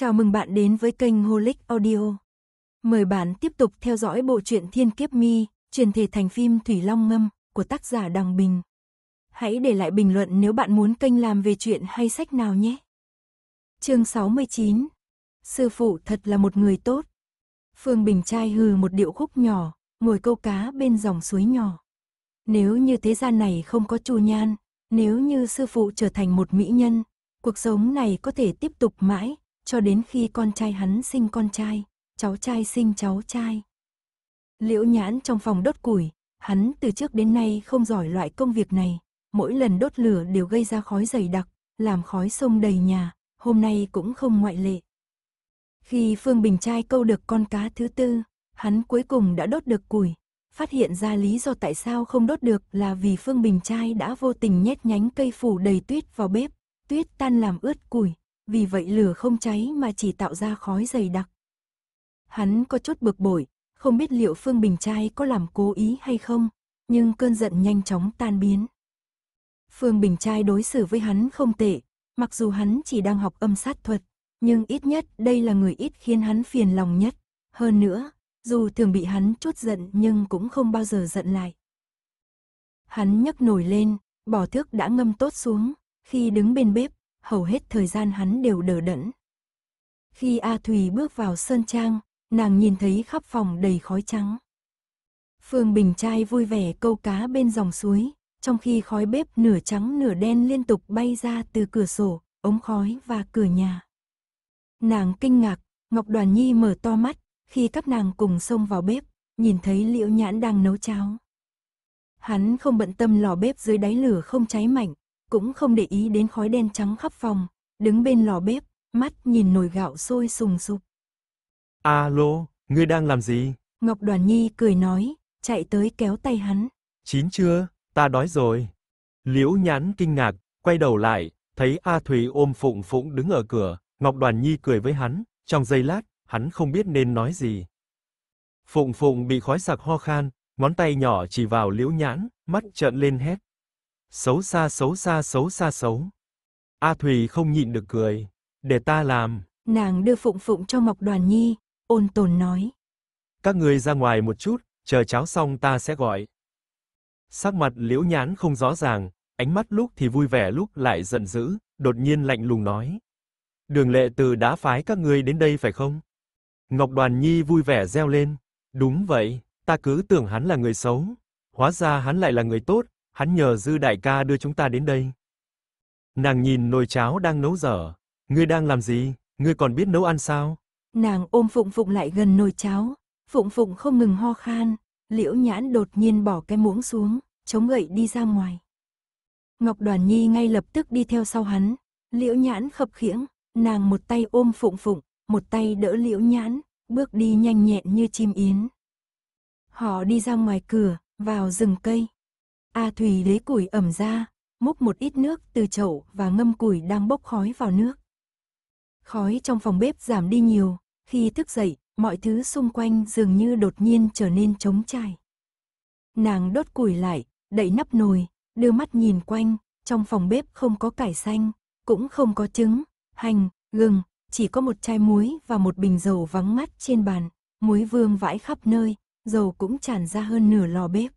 Chào mừng bạn đến với kênh Holic Audio. Mời bạn tiếp tục theo dõi bộ truyện Thiên Kiếp Mi, truyền thể thành phim Thủy Long Ngâm của tác giả Đằng Bình. Hãy để lại bình luận nếu bạn muốn kênh làm về chuyện hay sách nào nhé. Chương 69. Sư phụ thật là một người tốt. Phương Bình trai hừ một điệu khúc nhỏ, ngồi câu cá bên dòng suối nhỏ. Nếu như thế gian này không có Chu Nhan, nếu như sư phụ trở thành một mỹ nhân, cuộc sống này có thể tiếp tục mãi, cho đến khi con trai hắn sinh con trai, cháu trai sinh cháu trai. Liễu nhãn trong phòng đốt củi, hắn từ trước đến nay không giỏi loại công việc này, mỗi lần đốt lửa đều gây ra khói dày đặc, làm khói sông đầy nhà, hôm nay cũng không ngoại lệ. Khi Phương Bình Trai câu được con cá thứ tư, hắn cuối cùng đã đốt được củi, phát hiện ra lý do tại sao không đốt được là vì Phương Bình Trai đã vô tình nhét nhánh cây phủ đầy tuyết vào bếp, tuyết tan làm ướt củi, vì vậy lửa không cháy mà chỉ tạo ra khói dày đặc. Hắn có chút bực bội, không biết liệu Phương Bình Trai có làm cố ý hay không, nhưng cơn giận nhanh chóng tan biến. Phương Bình Trai đối xử với hắn không tệ, mặc dù hắn chỉ đang học âm sát thuật, nhưng ít nhất đây là người ít khiến hắn phiền lòng nhất. Hơn nữa, dù thường bị hắn chút giận nhưng cũng không bao giờ giận lại. Hắn nhấc nổi lên, bỏ thước đã ngâm tốt xuống, khi đứng bên bếp hầu hết thời gian hắn đều đờ đẫn. Khi A Thùy bước vào sơn trang, nàng nhìn thấy khắp phòng đầy khói trắng. Phương Bình Trai vui vẻ câu cá bên dòng suối, trong khi khói bếp nửa trắng nửa đen liên tục bay ra từ cửa sổ, ống khói và cửa nhà. Nàng kinh ngạc, Ngọc Đoàn Nhi mở to mắt, khi các nàng cùng xông vào bếp, nhìn thấy Liễu Nhãn đang nấu cháo. Hắn không bận tâm lò bếp dưới đáy lửa không cháy mạnh, cũng không để ý đến khói đen trắng khắp phòng, đứng bên lò bếp, mắt nhìn nồi gạo sôi sùng sục. Alo, ngươi đang làm gì? Ngọc Đoàn Nhi cười nói, chạy tới kéo tay hắn. Chín chưa, ta đói rồi. Liễu Nhãn kinh ngạc, quay đầu lại, thấy A Thùy ôm Phụng Phụng đứng ở cửa, Ngọc Đoàn Nhi cười với hắn, trong giây lát, hắn không biết nên nói gì. Phụng Phụng bị khói sặc ho khan, ngón tay nhỏ chỉ vào Liễu Nhãn, mắt trợn lên hét, Xấu xa xấu xa xấu xa xấu. A Thùy không nhịn được cười. Để ta làm. Nàng đưa phụng phụng cho Mộc Đoàn Nhi, ôn tồn nói. Các người ra ngoài một chút, chờ cháo xong ta sẽ gọi. Sắc mặt liễu nhán không rõ ràng, ánh mắt lúc thì vui vẻ lúc lại giận dữ, đột nhiên lạnh lùng nói. Đường lệ từ đã phái các ngươi đến đây phải không? Ngọc Đoàn Nhi vui vẻ reo lên. Đúng vậy, ta cứ tưởng hắn là người xấu. Hóa ra hắn lại là người tốt, hắn nhờ Dư đại ca đưa chúng ta đến đây. Nàng nhìn nồi cháo đang nấu dở, ngươi đang làm gì, ngươi còn biết nấu ăn sao? Nàng ôm Phụng Phụng lại gần nồi cháo, Phụng Phụng không ngừng ho khan, Liễu Nhãn đột nhiên bỏ cái muỗng xuống, chống gậy đi ra ngoài. Ngọc Đoàn Nhi ngay lập tức đi theo sau hắn, Liễu Nhãn khập khiễng, nàng một tay ôm Phụng Phụng, một tay đỡ Liễu Nhãn, bước đi nhanh nhẹn như chim yến. Họ đi ra ngoài cửa, vào rừng cây. A Thùy lấy củi ẩm ra, múc một ít nước từ chậu và ngâm củi đang bốc khói vào nước. Khói trong phòng bếp giảm đi nhiều, khi thức dậy, mọi thứ xung quanh dường như đột nhiên trở nên trống trải. Nàng đốt củi lại, đậy nắp nồi, đưa mắt nhìn quanh, trong phòng bếp không có cải xanh, cũng không có trứng, hành, gừng, chỉ có một chai muối và một bình dầu vắng mắt trên bàn, muối vương vãi khắp nơi, dầu cũng tràn ra hơn nửa lò bếp.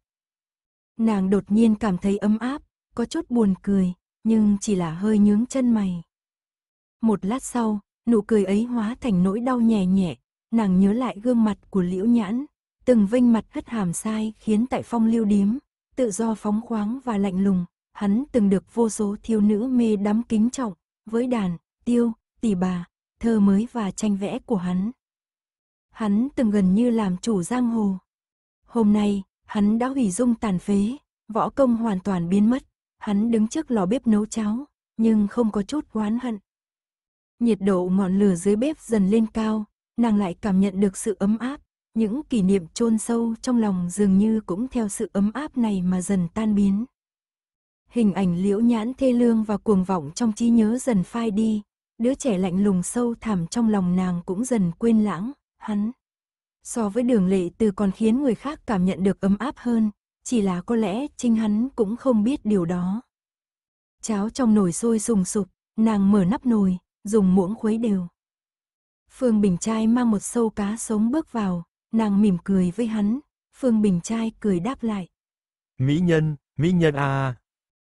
Nàng đột nhiên cảm thấy ấm áp, có chút buồn cười, nhưng chỉ là hơi nhướng chân mày. Một lát sau, nụ cười ấy hóa thành nỗi đau nhẹ nhẹ, nàng nhớ lại gương mặt của liễu nhãn, từng vinh mặt hất hàm sai khiến tại phong lưu điếm, tự do phóng khoáng và lạnh lùng, hắn từng được vô số thiếu nữ mê đắm kính trọng, với đàn, tiêu, tỷ bà, thơ mới và tranh vẽ của hắn. Hắn từng gần như làm chủ giang hồ. Hôm nay, Hắn đã hủy dung tàn phế, võ công hoàn toàn biến mất. Hắn đứng trước lò bếp nấu cháo, nhưng không có chút oán hận. Nhiệt độ ngọn lửa dưới bếp dần lên cao, nàng lại cảm nhận được sự ấm áp. Những kỷ niệm chôn sâu trong lòng dường như cũng theo sự ấm áp này mà dần tan biến. Hình ảnh liễu nhãn thê lương và cuồng vọng trong trí nhớ dần phai đi, đứa trẻ lạnh lùng sâu thẳm trong lòng nàng cũng dần quên lãng, hắn so với đường lệ từ còn khiến người khác cảm nhận được ấm áp hơn, chỉ là có lẽ chính hắn cũng không biết điều đó. Cháo trong nồi sôi sùng sục, nàng mở nắp nồi, dùng muỗng khuấy đều. Phương Bình Trai mang một sâu cá sống bước vào, nàng mỉm cười với hắn, Phương Bình Trai cười đáp lại. Mỹ nhân, mỹ nhân à!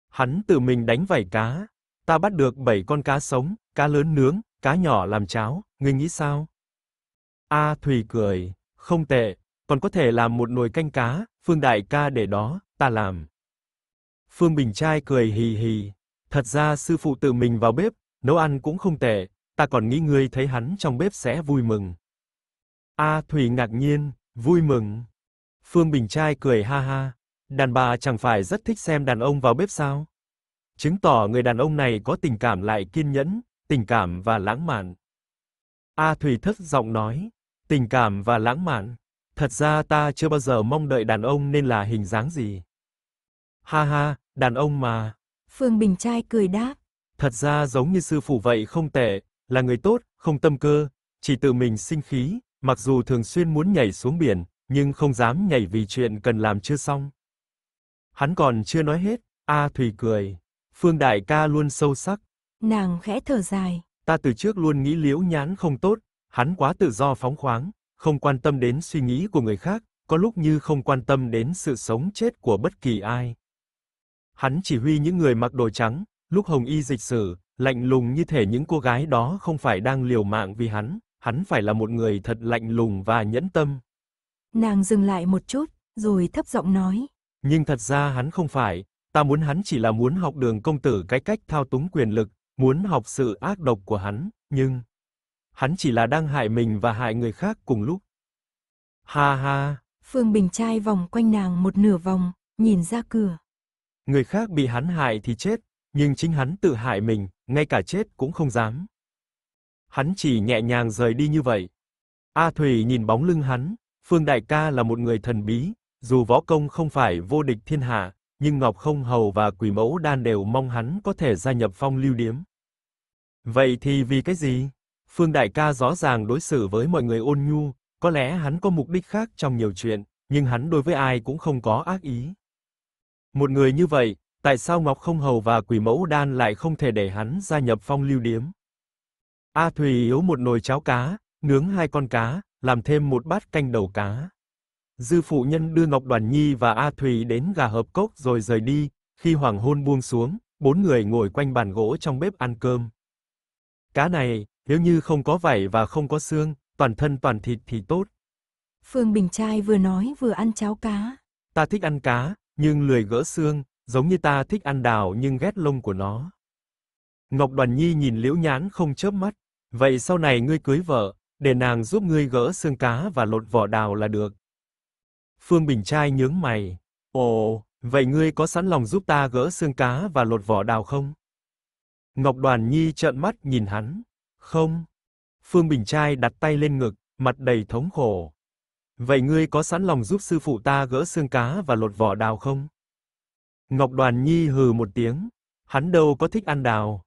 Hắn tự mình đánh vảy cá, ta bắt được 7 con cá sống, cá lớn nướng, cá nhỏ làm cháo, ngươi nghĩ sao? A à, Thùy cười, không tệ, còn có thể làm một nồi canh cá, Phương đại ca để đó, ta làm. Phương Bình trai cười hì hì, thật ra sư phụ tự mình vào bếp, nấu ăn cũng không tệ, ta còn nghĩ ngươi thấy hắn trong bếp sẽ vui mừng. A à, Thùy ngạc nhiên, vui mừng. Phương Bình trai cười ha ha, đàn bà chẳng phải rất thích xem đàn ông vào bếp sao? Chứng tỏ người đàn ông này có tình cảm lại kiên nhẫn, tình cảm và lãng mạn. A à, Thùy thất giọng nói, tình cảm và lãng mạn. Thật ra ta chưa bao giờ mong đợi đàn ông nên là hình dáng gì. Ha ha, đàn ông mà. Phương Bình Trai cười đáp. Thật ra giống như sư phụ vậy không tệ, là người tốt, không tâm cơ, chỉ tự mình sinh khí, mặc dù thường xuyên muốn nhảy xuống biển, nhưng không dám nhảy vì chuyện cần làm chưa xong. Hắn còn chưa nói hết, A thủy cười. Phương đại ca luôn sâu sắc. Nàng khẽ thở dài. Ta từ trước luôn nghĩ liễu nhãn không tốt, Hắn quá tự do phóng khoáng, không quan tâm đến suy nghĩ của người khác, có lúc như không quan tâm đến sự sống chết của bất kỳ ai. Hắn chỉ huy những người mặc đồ trắng, lúc hồng y dịch sử, lạnh lùng như thể những cô gái đó không phải đang liều mạng vì hắn, hắn phải là một người thật lạnh lùng và nhẫn tâm. Nàng dừng lại một chút, rồi thấp giọng nói. Nhưng thật ra hắn không phải, ta muốn hắn chỉ là muốn học đường công tử cái cách thao túng quyền lực, muốn học sự ác độc của hắn, nhưng hắn chỉ là đang hại mình và hại người khác cùng lúc. Ha ha. Phương Bình trai vòng quanh nàng một nửa vòng, nhìn ra cửa. Người khác bị hắn hại thì chết, nhưng chính hắn tự hại mình, ngay cả chết cũng không dám. Hắn chỉ nhẹ nhàng rời đi như vậy. A Thủy nhìn bóng lưng hắn, Phương Đại Ca là một người thần bí, dù võ công không phải vô địch thiên hạ, nhưng Ngọc Không Hầu và Quỷ Mẫu Đan đều mong hắn có thể gia nhập Phong Lưu Điếm. Vậy thì vì cái gì? Phương Đại ca rõ ràng đối xử với mọi người ôn nhu, có lẽ hắn có mục đích khác trong nhiều chuyện, nhưng hắn đối với ai cũng không có ác ý. Một người như vậy, tại sao Ngọc Không Hầu và Quỷ Mẫu Đan lại không thể để hắn gia nhập Phong Lưu Điếm? A Thùy yếu một nồi cháo cá, nướng hai con cá, làm thêm một bát canh đầu cá. Dư phụ nhân đưa Ngọc Đoàn Nhi và A Thùy đến gà hợp cốc rồi rời đi, khi hoàng hôn buông xuống, bốn người ngồi quanh bàn gỗ trong bếp ăn cơm. Cá này, nếu như không có vảy và không có xương, toàn thân toàn thịt thì tốt. Phương Bình Trai vừa nói vừa ăn cháo cá. Ta thích ăn cá, nhưng lười gỡ xương, giống như ta thích ăn đào nhưng ghét lông của nó. Ngọc Đoàn Nhi nhìn Liễu Nhãn không chớp mắt. Vậy sau này ngươi cưới vợ, để nàng giúp ngươi gỡ xương cá và lột vỏ đào là được. Phương Bình Trai nhướng mày. Ồ, vậy ngươi có sẵn lòng giúp ta gỡ xương cá và lột vỏ đào không? Ngọc Đoàn Nhi trợn mắt nhìn hắn. Không. Phương Bình Trai đặt tay lên ngực, mặt đầy thống khổ. Vậy ngươi có sẵn lòng giúp sư phụ ta gỡ xương cá và lột vỏ đào không? Ngọc Đoàn Nhi hừ một tiếng, hắn đâu có thích ăn đào.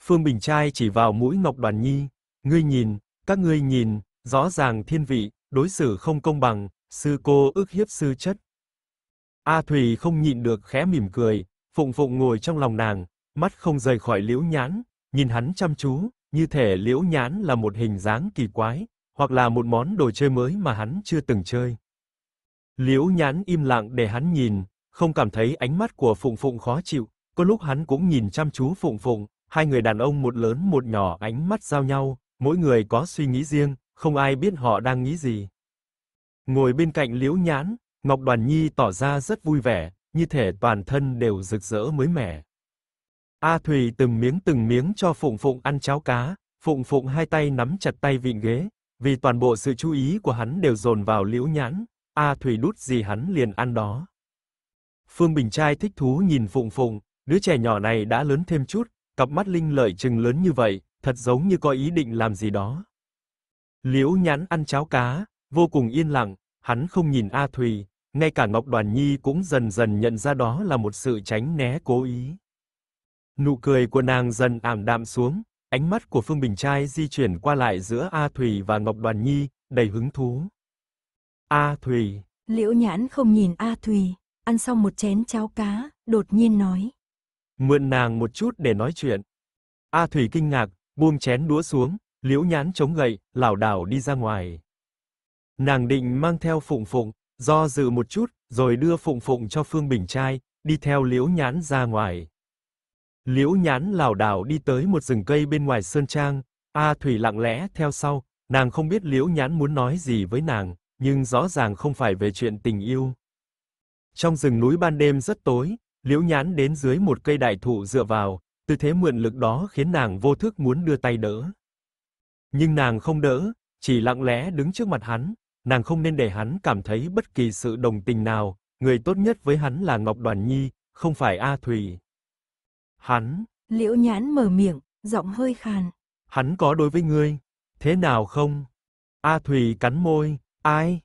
Phương Bình Trai chỉ vào mũi Ngọc Đoàn Nhi, ngươi nhìn, các ngươi nhìn, rõ ràng thiên vị, đối xử không công bằng, sư cô ức hiếp sư chất. A Thủy không nhịn được khẽ mỉm cười, phụng phụng ngồi trong lòng nàng, mắt không rời khỏi Liễu Nhãn, nhìn hắn chăm chú, như thể liễu nhãn là một hình dáng kỳ quái, hoặc là một món đồ chơi mới mà hắn chưa từng chơi. Liễu nhãn im lặng để hắn nhìn, không cảm thấy ánh mắt của Phụng Phụng khó chịu, có lúc hắn cũng nhìn chăm chú Phụng Phụng, hai người đàn ông một lớn một nhỏ ánh mắt giao nhau, mỗi người có suy nghĩ riêng, không ai biết họ đang nghĩ gì. Ngồi bên cạnh Liễu Nhãn, Ngọc Đoàn Nhi tỏ ra rất vui vẻ, như thể toàn thân đều rực rỡ mới mẻ. A Thùy từng miếng từng miếng cho Phụng Phụng ăn cháo cá, Phụng Phụng hai tay nắm chặt tay vịn ghế, vì toàn bộ sự chú ý của hắn đều dồn vào Liễu Nhãn, A Thùy đút gì hắn liền ăn đó. Phương Bình Trai thích thú nhìn Phụng Phụng, đứa trẻ nhỏ này đã lớn thêm chút, cặp mắt linh lợi trừng lớn như vậy, thật giống như có ý định làm gì đó. Liễu Nhãn ăn cháo cá, vô cùng yên lặng, hắn không nhìn A Thùy, ngay cả Ngọc Đoàn Nhi cũng dần dần nhận ra đó là một sự tránh né cố ý. Nụ cười của nàng dần ảm đạm xuống, ánh mắt của Phương Bình Trai di chuyển qua lại giữa A Thủy và Ngọc Đoàn Nhi, đầy hứng thú. A Thủy. Liễu Nhãn không nhìn A Thủy, ăn xong một chén cháo cá, đột nhiên nói. Mượn nàng một chút để nói chuyện. A Thủy kinh ngạc, buông chén đũa xuống, Liễu Nhãn chống gậy, lảo đảo đi ra ngoài. Nàng định mang theo Phụng Phụng, do dự một chút, rồi đưa Phụng Phụng cho Phương Bình Trai, đi theo Liễu Nhãn ra ngoài. Liễu nhán Lào đảo đi tới một rừng cây bên ngoài Sơn Trang, A Thủy lặng lẽ theo sau, nàng không biết Liễu nhán muốn nói gì với nàng, nhưng rõ ràng không phải về chuyện tình yêu. Trong rừng núi ban đêm rất tối, Liễu nhán đến dưới một cây đại thụ dựa vào, tư thế mượn lực đó khiến nàng vô thức muốn đưa tay đỡ. Nhưng nàng không đỡ, chỉ lặng lẽ đứng trước mặt hắn, nàng không nên để hắn cảm thấy bất kỳ sự đồng tình nào, người tốt nhất với hắn là Ngọc Đoàn Nhi, không phải A Thủy. Hắn. Liễu nhãn mở miệng, giọng hơi khàn. Hắn có đối với ngươi, thế nào không? A thủy cắn môi, ai?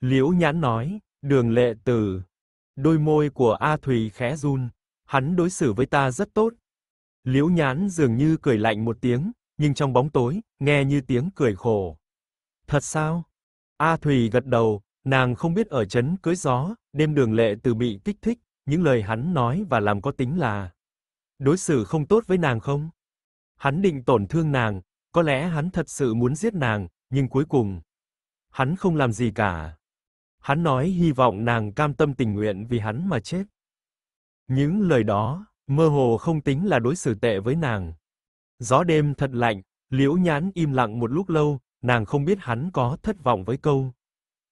Liễu nhãn nói, đường lệ tử. Đôi môi của A thủy khẽ run, hắn đối xử với ta rất tốt. Liễu nhãn dường như cười lạnh một tiếng, nhưng trong bóng tối, nghe như tiếng cười khổ. Thật sao? A thủy gật đầu, nàng không biết ở chấn cưới gió, đêm đường lệ từ bị kích thích, những lời hắn nói và làm có tính là đối xử không tốt với nàng không? Hắn định tổn thương nàng, có lẽ hắn thật sự muốn giết nàng, nhưng cuối cùng, hắn không làm gì cả. Hắn nói hy vọng nàng cam tâm tình nguyện vì hắn mà chết. Những lời đó, mơ hồ không tính là đối xử tệ với nàng. Gió đêm thật lạnh, Liễu Nhãn im lặng một lúc lâu, nàng không biết hắn có thất vọng với câu.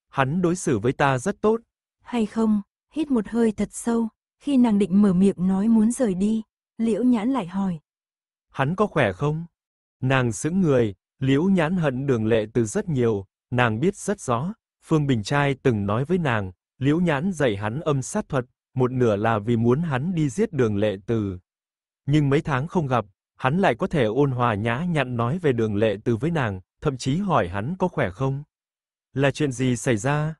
Hắn đối xử với ta rất tốt. Hay không? Hít một hơi thật sâu, khi nàng định mở miệng nói muốn rời đi, Liễu Nhãn lại hỏi. Hắn có khỏe không? Nàng sững người, Liễu Nhãn hận đường lệ từ rất nhiều, nàng biết rất rõ, Phương Bình Trai từng nói với nàng, Liễu Nhãn dạy hắn âm sát thuật, một nửa là vì muốn hắn đi giết đường lệ từ. Nhưng mấy tháng không gặp, hắn lại có thể ôn hòa nhã nhặn nói về đường lệ từ với nàng, thậm chí hỏi hắn có khỏe không. Là chuyện gì xảy ra?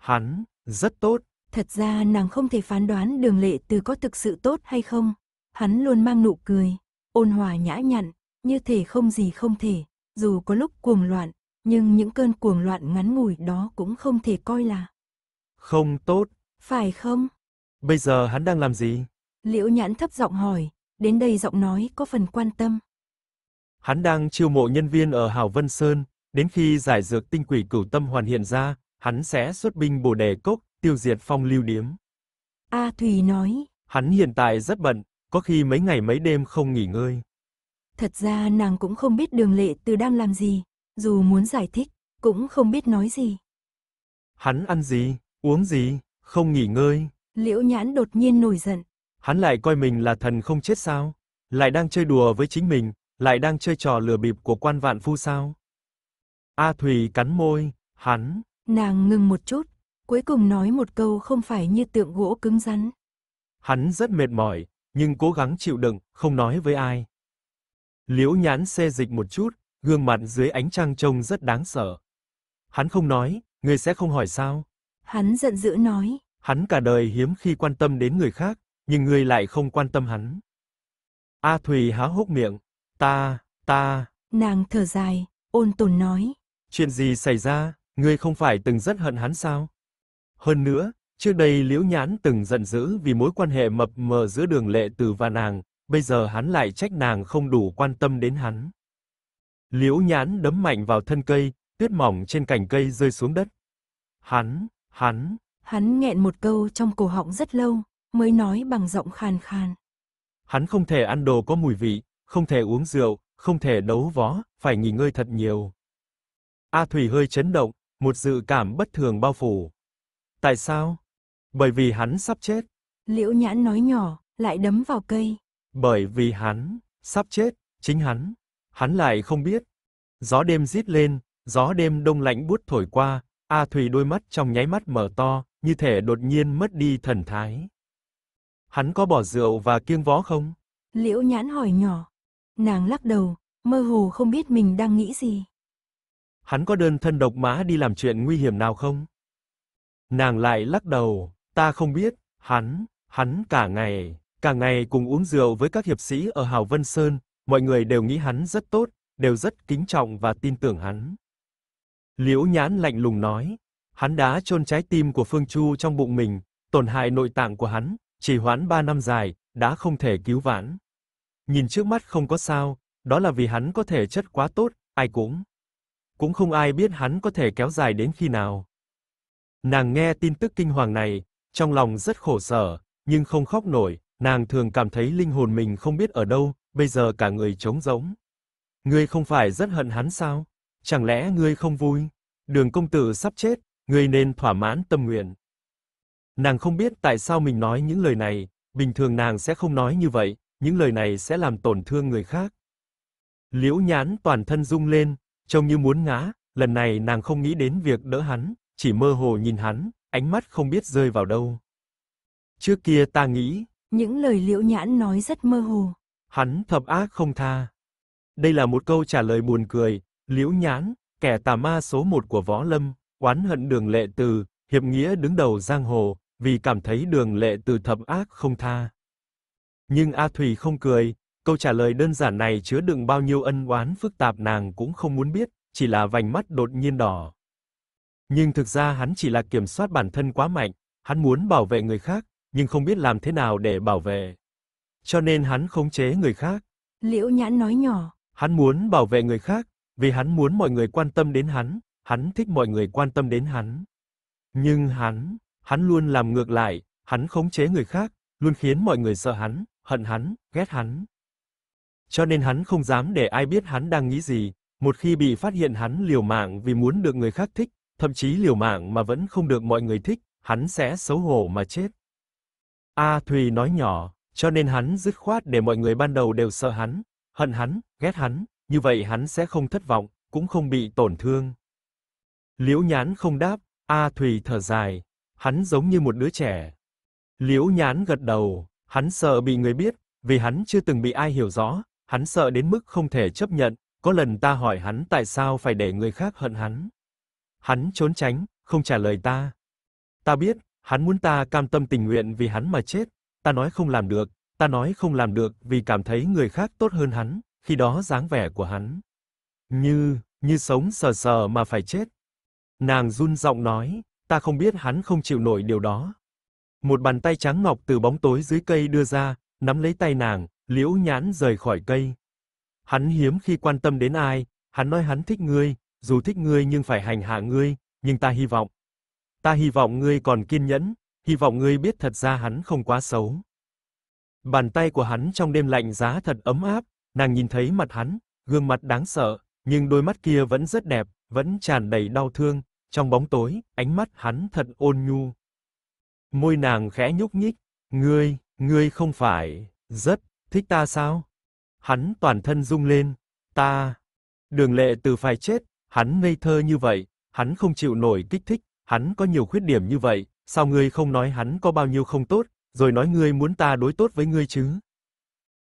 Hắn, rất tốt. Thật ra nàng không thể phán đoán đường lệ từ có thực sự tốt hay không, Hắn luôn mang nụ cười, ôn hòa nhã nhặn, như thể không gì không thể, dù có lúc cuồng loạn, nhưng những cơn cuồng loạn ngắn ngủi đó cũng không thể coi là không tốt. Phải không? Bây giờ hắn đang làm gì? Liễu nhãn thấp giọng hỏi, đến đây giọng nói có phần quan tâm. Hắn đang chiêu mộ nhân viên ở Hảo Vân Sơn, đến khi giải dược tinh quỷ cửu tâm hoàn hiện ra, hắn sẽ xuất binh bổ đề cốc, tiêu diệt phong lưu điếm. A à, Thùy nói. Hắn hiện tại rất bận, có khi mấy ngày mấy đêm không nghỉ ngơi. Thật ra nàng cũng không biết đường lệ từ đang làm gì, dù muốn giải thích, cũng không biết nói gì. Hắn ăn gì, uống gì, không nghỉ ngơi. Liễu nhãn đột nhiên nổi giận. Hắn lại coi mình là thần không chết sao? Lại đang chơi đùa với chính mình, lại đang chơi trò lừa bịp của quan vạn phu sao? A thủy cắn môi, hắn. Nàng ngừng một chút, cuối cùng nói một câu không phải như tượng gỗ cứng rắn. Hắn rất mệt mỏi, nhưng cố gắng chịu đựng, không nói với ai. Liễu Nhãn xe dịch một chút, gương mặt dưới ánh trăng trông rất đáng sợ. Hắn không nói, người sẽ không hỏi sao? Hắn giận dữ nói. Hắn cả đời hiếm khi quan tâm đến người khác, nhưng người lại không quan tâm hắn. A Thùy há hốc miệng, "Ta, ta." Nàng thở dài, ôn tồn nói, "Chuyện gì xảy ra? Ngươi không phải từng rất hận hắn sao? Hơn nữa, Trước đây Liễu Nhãn từng giận dữ vì mối quan hệ mập mờ giữa Đường Lệ Từ và nàng, bây giờ hắn lại trách nàng không đủ quan tâm đến hắn. Liễu Nhãn đấm mạnh vào thân cây, tuyết mỏng trên cành cây rơi xuống đất. Hắn, hắn, hắn nghẹn một câu trong cổ họng rất lâu, mới nói bằng giọng khàn khàn. Hắn không thể ăn đồ có mùi vị, không thể uống rượu, không thể đấu võ, phải nghỉ ngơi thật nhiều. A Thủy hơi chấn động, một dự cảm bất thường bao phủ. Tại sao? Bởi vì hắn sắp chết. Liễu nhãn nói nhỏ, lại đấm vào cây. Bởi vì hắn, sắp chết, chính hắn. Hắn lại không biết. Gió đêm rít lên, gió đêm đông lạnh buốt thổi qua, A thủy đôi mắt trong nháy mắt mở to, như thể đột nhiên mất đi thần thái. Hắn có bỏ rượu và kiêng võ không? Liễu nhãn hỏi nhỏ. Nàng lắc đầu, mơ hồ không biết mình đang nghĩ gì. Hắn có đơn thân độc mã đi làm chuyện nguy hiểm nào không? Nàng lại lắc đầu. Ta không biết, hắn, hắn cả ngày, cả ngày cùng uống rượu với các hiệp sĩ ở Hào Vân Sơn, mọi người đều nghĩ hắn rất tốt, đều rất kính trọng và tin tưởng hắn. Liễu Nhãn lạnh lùng nói, hắn đã chôn trái tim của Phương Chu trong bụng mình, tổn hại nội tạng của hắn, trì hoãn 3 năm dài, đã không thể cứu vãn. Nhìn trước mắt không có sao, đó là vì hắn có thể chất quá tốt, ai cũng cũng không ai biết hắn có thể kéo dài đến khi nào. Nàng nghe tin tức kinh hoàng này, trong lòng rất khổ sở, nhưng không khóc nổi, nàng thường cảm thấy linh hồn mình không biết ở đâu, bây giờ cả người trống rỗng. Ngươi không phải rất hận hắn sao? Chẳng lẽ ngươi không vui? Đường công tử sắp chết, ngươi nên thỏa mãn tâm nguyện. Nàng không biết tại sao mình nói những lời này, bình thường nàng sẽ không nói như vậy, những lời này sẽ làm tổn thương người khác. Liễu Nhãn toàn thân rung lên, trông như muốn ngã, lần này nàng không nghĩ đến việc đỡ hắn, chỉ mơ hồ nhìn hắn, ánh mắt không biết rơi vào đâu. Trước kia ta nghĩ, những lời Liễu Nhãn nói rất mơ hồ. Hắn thập ác không tha. Đây là một câu trả lời buồn cười, Liễu Nhãn, kẻ tà ma số một của Võ Lâm, oán hận Đường Lệ Từ, hiệp nghĩa đứng đầu giang hồ, vì cảm thấy Đường Lệ Từ thập ác không tha. Nhưng A Thủy không cười, câu trả lời đơn giản này chứa đựng bao nhiêu ân oán phức tạp nàng cũng không muốn biết, chỉ là vành mắt đột nhiên đỏ. Nhưng thực ra hắn chỉ là kiểm soát bản thân quá mạnh, hắn muốn bảo vệ người khác, nhưng không biết làm thế nào để bảo vệ. Cho nên hắn khống chế người khác. Liễu Nhãn nói nhỏ. Hắn muốn bảo vệ người khác, vì hắn muốn mọi người quan tâm đến hắn, hắn thích mọi người quan tâm đến hắn. Nhưng hắn, hắn luôn làm ngược lại, hắn khống chế người khác, luôn khiến mọi người sợ hắn, hận hắn, ghét hắn. Cho nên hắn không dám để ai biết hắn đang nghĩ gì, một khi bị phát hiện hắn liều mạng vì muốn được người khác thích, thậm chí liều mạng mà vẫn không được mọi người thích, hắn sẽ xấu hổ mà chết. A Thùy nói nhỏ, cho nên hắn dứt khoát để mọi người ban đầu đều sợ hắn, hận hắn, ghét hắn, như vậy hắn sẽ không thất vọng, cũng không bị tổn thương. Liễu Nhán không đáp, A Thùy thở dài, hắn giống như một đứa trẻ. Liễu Nhán gật đầu, hắn sợ bị người biết, vì hắn chưa từng bị ai hiểu rõ, hắn sợ đến mức không thể chấp nhận, có lần ta hỏi hắn tại sao phải để người khác hận hắn. Hắn trốn tránh, không trả lời ta. Ta biết, hắn muốn ta cam tâm tình nguyện vì hắn mà chết, ta nói không làm được, ta nói không làm được vì cảm thấy người khác tốt hơn hắn, khi đó dáng vẻ của hắn như như sống sờ sờ mà phải chết. Nàng run giọng nói, ta không biết hắn không chịu nổi điều đó. Một bàn tay trắng ngọc từ bóng tối dưới cây đưa ra, nắm lấy tay nàng, Liễu Nhãn rời khỏi cây. Hắn hiếm khi quan tâm đến ai, hắn nói hắn thích ngươi, dù thích ngươi nhưng phải hành hạ ngươi, nhưng ta hy vọng. Ta hy vọng ngươi còn kiên nhẫn, hy vọng ngươi biết thật ra hắn không quá xấu. Bàn tay của hắn trong đêm lạnh giá thật ấm áp, nàng nhìn thấy mặt hắn, gương mặt đáng sợ, nhưng đôi mắt kia vẫn rất đẹp, vẫn tràn đầy đau thương, trong bóng tối, ánh mắt hắn thật ôn nhu. Môi nàng khẽ nhúc nhích, "Ngươi, ngươi không phải rất thích ta sao?" Hắn toàn thân rung lên, "Ta." Đường Lệ Từ phải chết, hắn ngây thơ như vậy, hắn không chịu nổi kích thích, hắn có nhiều khuyết điểm như vậy, sao ngươi không nói hắn có bao nhiêu không tốt, rồi nói ngươi muốn ta đối tốt với ngươi chứ?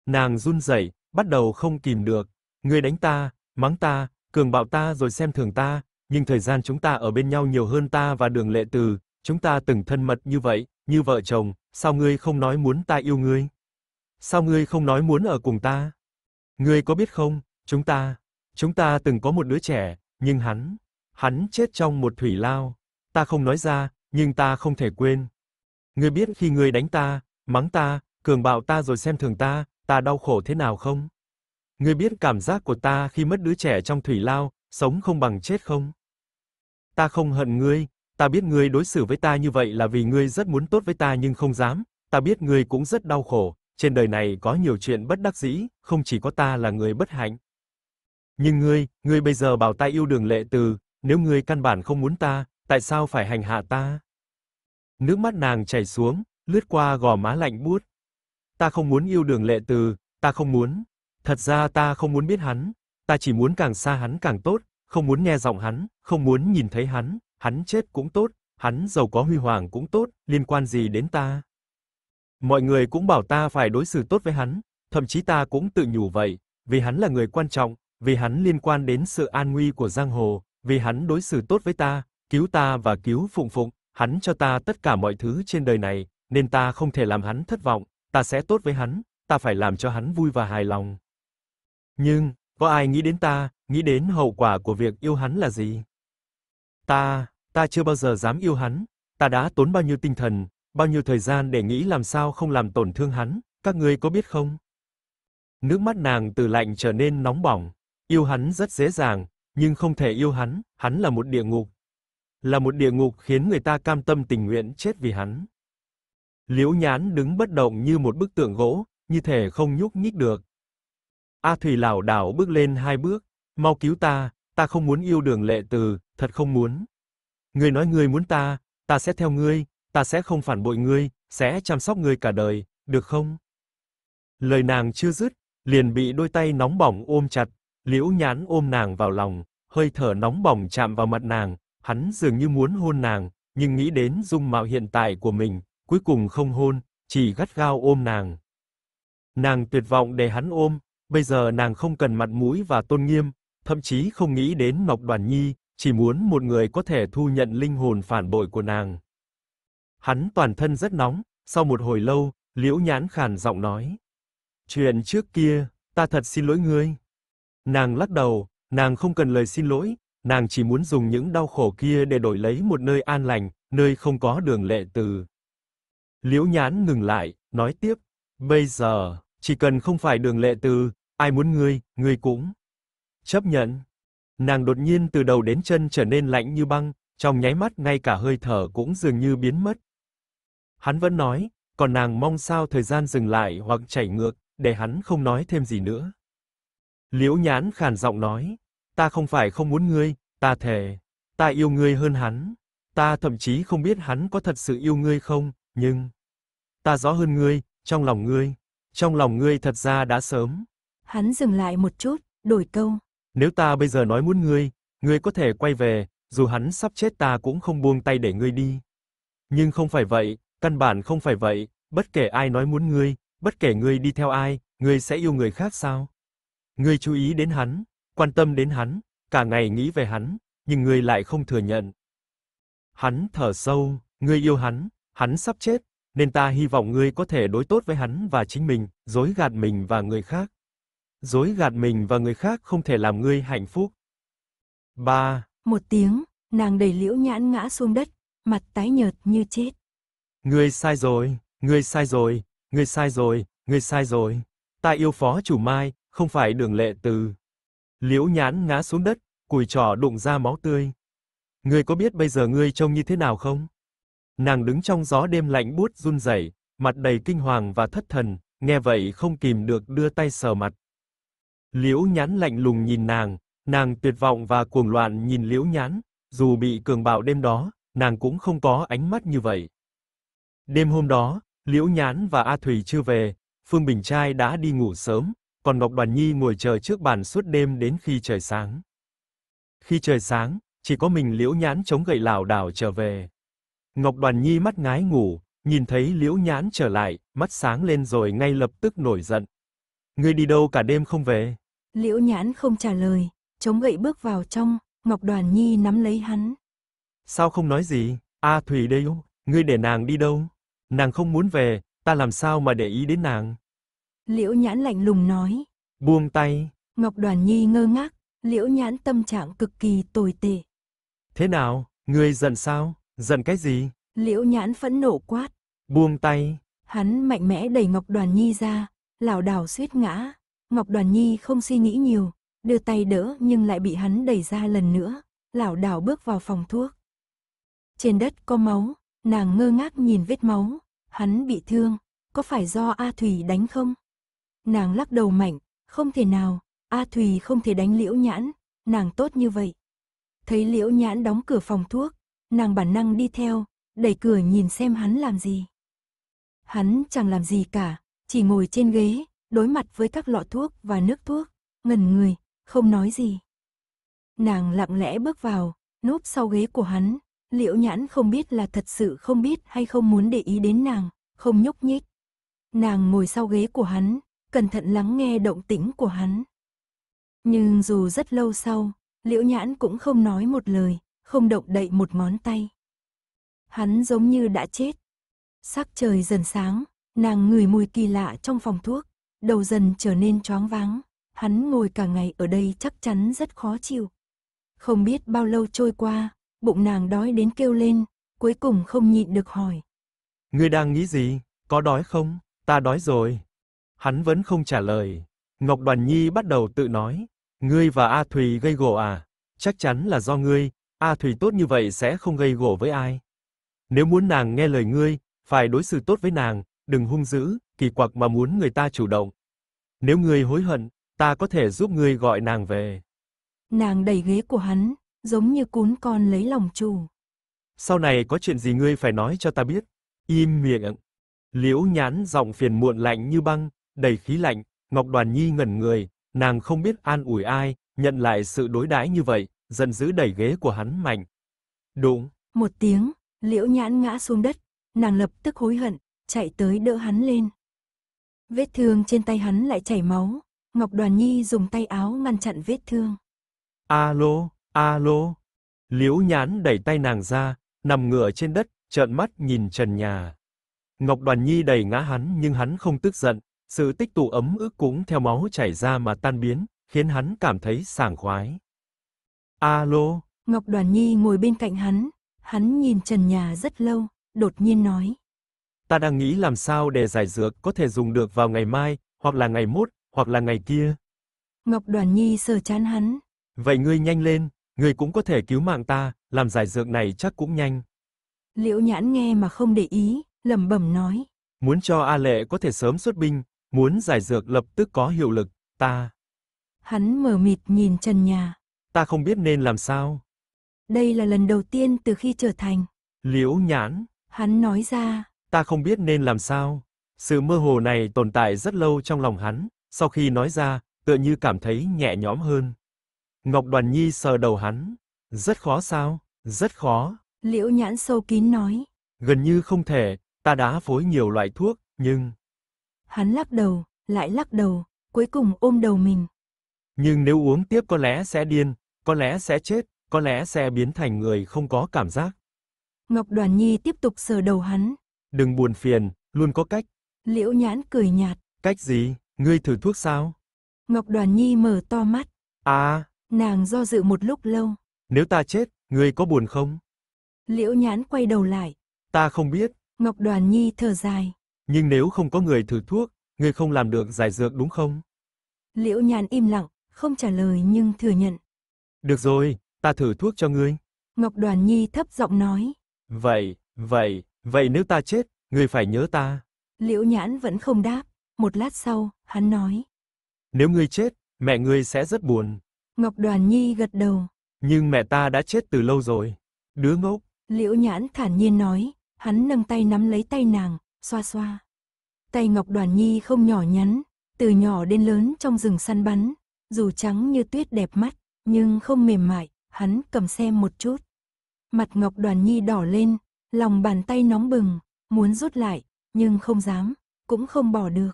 Nàng run rẩy, bắt đầu không kìm được, ngươi đánh ta, mắng ta, cường bạo ta rồi xem thường ta, nhưng thời gian chúng ta ở bên nhau nhiều hơn ta và Đường Lệ Từ, chúng ta từng thân mật như vậy, như vợ chồng, sao ngươi không nói muốn ta yêu ngươi? Sao ngươi không nói muốn ở cùng ta? Ngươi có biết không, chúng ta, chúng ta từng có một đứa trẻ, nhưng hắn, hắn chết trong một thủy lao, ta không nói ra, nhưng ta không thể quên. Ngươi biết khi ngươi đánh ta, mắng ta, cường bạo ta rồi xem thường ta, ta đau khổ thế nào không? Ngươi biết cảm giác của ta khi mất đứa trẻ trong thủy lao, sống không bằng chết không? Ta không hận ngươi, ta biết ngươi đối xử với ta như vậy là vì ngươi rất muốn tốt với ta nhưng không dám, ta biết ngươi cũng rất đau khổ, trên đời này có nhiều chuyện bất đắc dĩ, không chỉ có ta là người bất hạnh. Nhưng ngươi, ngươi bây giờ bảo ta yêu Đường Lệ Từ, nếu ngươi căn bản không muốn ta, tại sao phải hành hạ ta? Nước mắt nàng chảy xuống, lướt qua gò má lạnh buốt. Ta không muốn yêu Đường Lệ Từ, ta không muốn. Thật ra ta không muốn biết hắn, ta chỉ muốn càng xa hắn càng tốt, không muốn nghe giọng hắn, không muốn nhìn thấy hắn, hắn chết cũng tốt, hắn giàu có huy hoàng cũng tốt, liên quan gì đến ta? Mọi người cũng bảo ta phải đối xử tốt với hắn, thậm chí ta cũng tự nhủ vậy, vì hắn là người quan trọng, vì hắn liên quan đến sự an nguy của giang hồ, vì hắn đối xử tốt với ta, cứu ta và cứu Phụng Phụng, hắn cho ta tất cả mọi thứ trên đời này, nên ta không thể làm hắn thất vọng, ta sẽ tốt với hắn, ta phải làm cho hắn vui và hài lòng. Nhưng, có ai nghĩ đến ta, nghĩ đến hậu quả của việc yêu hắn là gì? Ta, ta chưa bao giờ dám yêu hắn, ta đã tốn bao nhiêu tinh thần, bao nhiêu thời gian để nghĩ làm sao không làm tổn thương hắn, các ngươi có biết không? Nước mắt nàng từ lạnh trở nên nóng bỏng. Yêu hắn rất dễ dàng, nhưng không thể yêu hắn, hắn là một địa ngục. Là một địa ngục khiến người ta cam tâm tình nguyện chết vì hắn. Liễu Nhán đứng bất động như một bức tượng gỗ, như thể không nhúc nhích được. A Thủy lảo đảo bước lên hai bước, "Mau cứu ta, ta không muốn yêu Đường Lệ Từ, thật không muốn. Ngươi nói ngươi muốn ta, ta sẽ theo ngươi, ta sẽ không phản bội ngươi, sẽ chăm sóc ngươi cả đời, được không?" Lời nàng chưa dứt, liền bị đôi tay nóng bỏng ôm chặt, Liễu nhán ôm nàng vào lòng, hơi thở nóng bỏng chạm vào mặt nàng, hắn dường như muốn hôn nàng, nhưng nghĩ đến dung mạo hiện tại của mình, cuối cùng không hôn, chỉ gắt gao ôm nàng. Nàng tuyệt vọng để hắn ôm, bây giờ nàng không cần mặt mũi và tôn nghiêm, thậm chí không nghĩ đến Ngọc Đoàn Nhi, chỉ muốn một người có thể thu nhận linh hồn phản bội của nàng. Hắn toàn thân rất nóng, sau một hồi lâu, Liễu Nhãn khàn giọng nói: "Chuyện trước kia, ta thật xin lỗi ngươi." Nàng lắc đầu, nàng không cần lời xin lỗi, nàng chỉ muốn dùng những đau khổ kia để đổi lấy một nơi an lành, nơi không có đường lệ từ. Liễu Nhán ngừng lại, nói tiếp, "Bây giờ, chỉ cần không phải đường lệ từ, ai muốn ngươi, ngươi cũng chấp nhận." Nàng đột nhiên từ đầu đến chân trở nên lạnh như băng, trong nháy mắt ngay cả hơi thở cũng dường như biến mất. Hắn vẫn nói, còn nàng mong sao thời gian dừng lại hoặc chảy ngược, để hắn không nói thêm gì nữa. Liễu Nhãn khàn giọng nói, ta không phải không muốn ngươi, ta thề, ta yêu ngươi hơn hắn, ta thậm chí không biết hắn có thật sự yêu ngươi không, nhưng ta rõ hơn ngươi, trong lòng ngươi, trong lòng ngươi thật ra đã sớm. Hắn dừng lại một chút, đổi câu. Nếu ta bây giờ nói muốn ngươi, ngươi có thể quay về, dù hắn sắp chết ta cũng không buông tay để ngươi đi. Nhưng không phải vậy, căn bản không phải vậy, bất kể ai nói muốn ngươi, bất kể ngươi đi theo ai, ngươi sẽ yêu người khác sao? Ngươi chú ý đến hắn, quan tâm đến hắn, cả ngày nghĩ về hắn, nhưng ngươi lại không thừa nhận. Hắn thở sâu, ngươi yêu hắn, hắn sắp chết, nên ta hy vọng ngươi có thể đối tốt với hắn và chính mình, dối gạt mình và người khác. Dối gạt mình và người khác không thể làm ngươi hạnh phúc. 3. Một tiếng, nàng đầy liễu nhãn ngã xuống đất, mặt tái nhợt như chết. Ngươi sai rồi, ngươi sai rồi, ngươi sai rồi, ngươi sai rồi. Ta yêu phó chủ Mai, không phải đường lệ từ. Liễu nhãn ngã xuống đất, cùi trỏ đụng ra máu tươi. Ngươi có biết bây giờ ngươi trông như thế nào không? Nàng đứng trong gió đêm lạnh buốt run rẩy, mặt đầy kinh hoàng và thất thần, nghe vậy không kìm được đưa tay sờ mặt. Liễu Nhãn lạnh lùng nhìn nàng, nàng tuyệt vọng và cuồng loạn nhìn Liễu Nhãn, dù bị cường bạo đêm đó, nàng cũng không có ánh mắt như vậy. Đêm hôm đó, Liễu Nhãn và A Thủy chưa về, Phương Bình Trai đã đi ngủ sớm, còn Ngọc Đoàn Nhi ngồi chờ trước bàn suốt đêm đến khi trời sáng. Khi trời sáng, chỉ có mình Liễu Nhãn chống gậy lảo đảo trở về. Ngọc Đoàn Nhi mắt ngái ngủ, nhìn thấy Liễu Nhãn trở lại, mắt sáng lên rồi ngay lập tức nổi giận. Ngươi đi đâu cả đêm không về? Liễu Nhãn không trả lời, chống gậy bước vào trong, Ngọc Đoàn Nhi nắm lấy hắn. Sao không nói gì? A Thủy đây, ngươi để nàng đi đâu? Nàng không muốn về, ta làm sao mà để ý đến nàng? Liễu nhãn lạnh lùng nói. Buông tay. Ngọc Đoàn Nhi ngơ ngác, liễu nhãn tâm trạng cực kỳ tồi tệ. Thế nào, ngươi giận sao, giận cái gì? Liễu nhãn phẫn nộ quát. Buông tay. Hắn mạnh mẽ đẩy Ngọc Đoàn Nhi ra, lảo đảo suýt ngã. Ngọc Đoàn Nhi không suy nghĩ nhiều, đưa tay đỡ nhưng lại bị hắn đẩy ra lần nữa, lảo đảo bước vào phòng thuốc. Trên đất có máu, nàng ngơ ngác nhìn vết máu, hắn bị thương, có phải do A Thủy đánh không? Nàng lắc đầu mạnh, không thể nào, A Thùy không thể đánh liễu nhãn, nàng tốt như vậy. Thấy liễu nhãn đóng cửa phòng thuốc, nàng bản năng đi theo, đẩy cửa nhìn xem hắn làm gì. Hắn chẳng làm gì cả, chỉ ngồi trên ghế, đối mặt với các lọ thuốc và nước thuốc, ngẩn người, không nói gì. Nàng lặng lẽ bước vào, núp sau ghế của hắn, liễu nhãn không biết là thật sự không biết hay không muốn để ý đến nàng, không nhúc nhích. Nàng ngồi sau ghế của hắn, cẩn thận lắng nghe động tĩnh của hắn. Nhưng dù rất lâu sau, Liễu Nhãn cũng không nói một lời, không động đậy một ngón tay. Hắn giống như đã chết. Sắc trời dần sáng, nàng ngửi mùi kỳ lạ trong phòng thuốc, đầu dần trở nên choáng váng, hắn ngồi cả ngày ở đây chắc chắn rất khó chịu. Không biết bao lâu trôi qua, bụng nàng đói đến kêu lên, cuối cùng không nhịn được hỏi. Ngươi đang nghĩ gì, có đói không? Ta đói rồi. Hắn vẫn không trả lời. Ngọc Đoàn Nhi bắt đầu tự nói, ngươi và A Thùy gây gổ à? Chắc chắn là do ngươi, A Thùy tốt như vậy sẽ không gây gổ với ai. Nếu muốn nàng nghe lời ngươi, phải đối xử tốt với nàng, đừng hung dữ, kỳ quặc mà muốn người ta chủ động. Nếu ngươi hối hận, ta có thể giúp ngươi gọi nàng về. Nàng đẩy ghế của hắn, giống như cún con lấy lòng chủ. Sau này có chuyện gì ngươi phải nói cho ta biết. Im miệng. Liễu Nhán giọng phiền muộn lạnh như băng, đầy khí lạnh, Ngọc Đoàn Nhi ngẩn người, nàng không biết an ủi ai, nhận lại sự đối đãi như vậy, giận dữ đẩy ghế của hắn mạnh. Đúng. Một tiếng, Liễu Nhãn ngã xuống đất, nàng lập tức hối hận, chạy tới đỡ hắn lên. Vết thương trên tay hắn lại chảy máu, Ngọc Đoàn Nhi dùng tay áo ngăn chặn vết thương. Alo, alo. Liễu Nhãn đẩy tay nàng ra, nằm ngửa trên đất, trợn mắt nhìn trần nhà. Ngọc Đoàn Nhi đẩy ngã hắn nhưng hắn không tức giận, sự tích tụ ấm ức cũng theo máu chảy ra mà tan biến, khiến hắn cảm thấy sảng khoái. Alo. Ngọc Đoàn Nhi ngồi bên cạnh hắn, hắn nhìn trần nhà rất lâu, đột nhiên nói. Ta đang nghĩ làm sao để giải dược có thể dùng được vào ngày mai, hoặc là ngày mốt, hoặc là ngày kia. Ngọc Đoàn Nhi sờ chán hắn. Vậy ngươi nhanh lên, ngươi cũng có thể cứu mạng ta, làm giải dược này chắc cũng nhanh. Liễu Nhãn nghe mà không để ý, lẩm bẩm nói. Muốn cho A Lệ có thể sớm xuất binh, muốn giải dược lập tức có hiệu lực, ta. Hắn mờ mịt nhìn trần nhà. Ta không biết nên làm sao. Đây là lần đầu tiên từ khi trở thành. Liễu nhãn. Hắn nói ra. Ta không biết nên làm sao. Sự mơ hồ này tồn tại rất lâu trong lòng hắn, sau khi nói ra, tựa như cảm thấy nhẹ nhõm hơn. Ngọc Đoàn Nhi sờ đầu hắn. Rất khó sao? Rất khó. Liễu nhãn sâu kín nói. Gần như không thể, ta đã phối nhiều loại thuốc, nhưng... Hắn lắc đầu, lại lắc đầu, cuối cùng ôm đầu mình. Nhưng nếu uống tiếp có lẽ sẽ điên, có lẽ sẽ chết, có lẽ sẽ biến thành người không có cảm giác. Ngọc Đoàn Nhi tiếp tục sờ đầu hắn. Đừng buồn phiền, luôn có cách. Liễu Nhãn cười nhạt. Cách gì, ngươi thử thuốc sao? Ngọc Đoàn Nhi mở to mắt. À. Nàng do dự một lúc lâu. Nếu ta chết, ngươi có buồn không? Liễu Nhãn quay đầu lại. Ta không biết. Ngọc Đoàn Nhi thở dài. Nhưng nếu không có người thử thuốc, ngươi không làm được giải dược đúng không? Liễu Nhàn im lặng, không trả lời nhưng thừa nhận. Được rồi, ta thử thuốc cho ngươi. Ngọc Đoàn Nhi thấp giọng nói. Vậy, vậy, vậy nếu ta chết, ngươi phải nhớ ta. Liễu Nhãn vẫn không đáp, một lát sau, hắn nói. Nếu ngươi chết, mẹ ngươi sẽ rất buồn. Ngọc Đoàn Nhi gật đầu. Nhưng mẹ ta đã chết từ lâu rồi. Đứa ngốc. Liễu Nhãn thản nhiên nói, hắn nâng tay nắm lấy tay nàng, xoa xoa. Tay Ngọc Đoàn Nhi không nhỏ nhắn, từ nhỏ đến lớn trong rừng săn bắn, dù trắng như tuyết đẹp mắt, nhưng không mềm mại, hắn cầm xem một chút. Mặt Ngọc Đoàn Nhi đỏ lên, lòng bàn tay nóng bừng, muốn rút lại, nhưng không dám, cũng không bỏ được.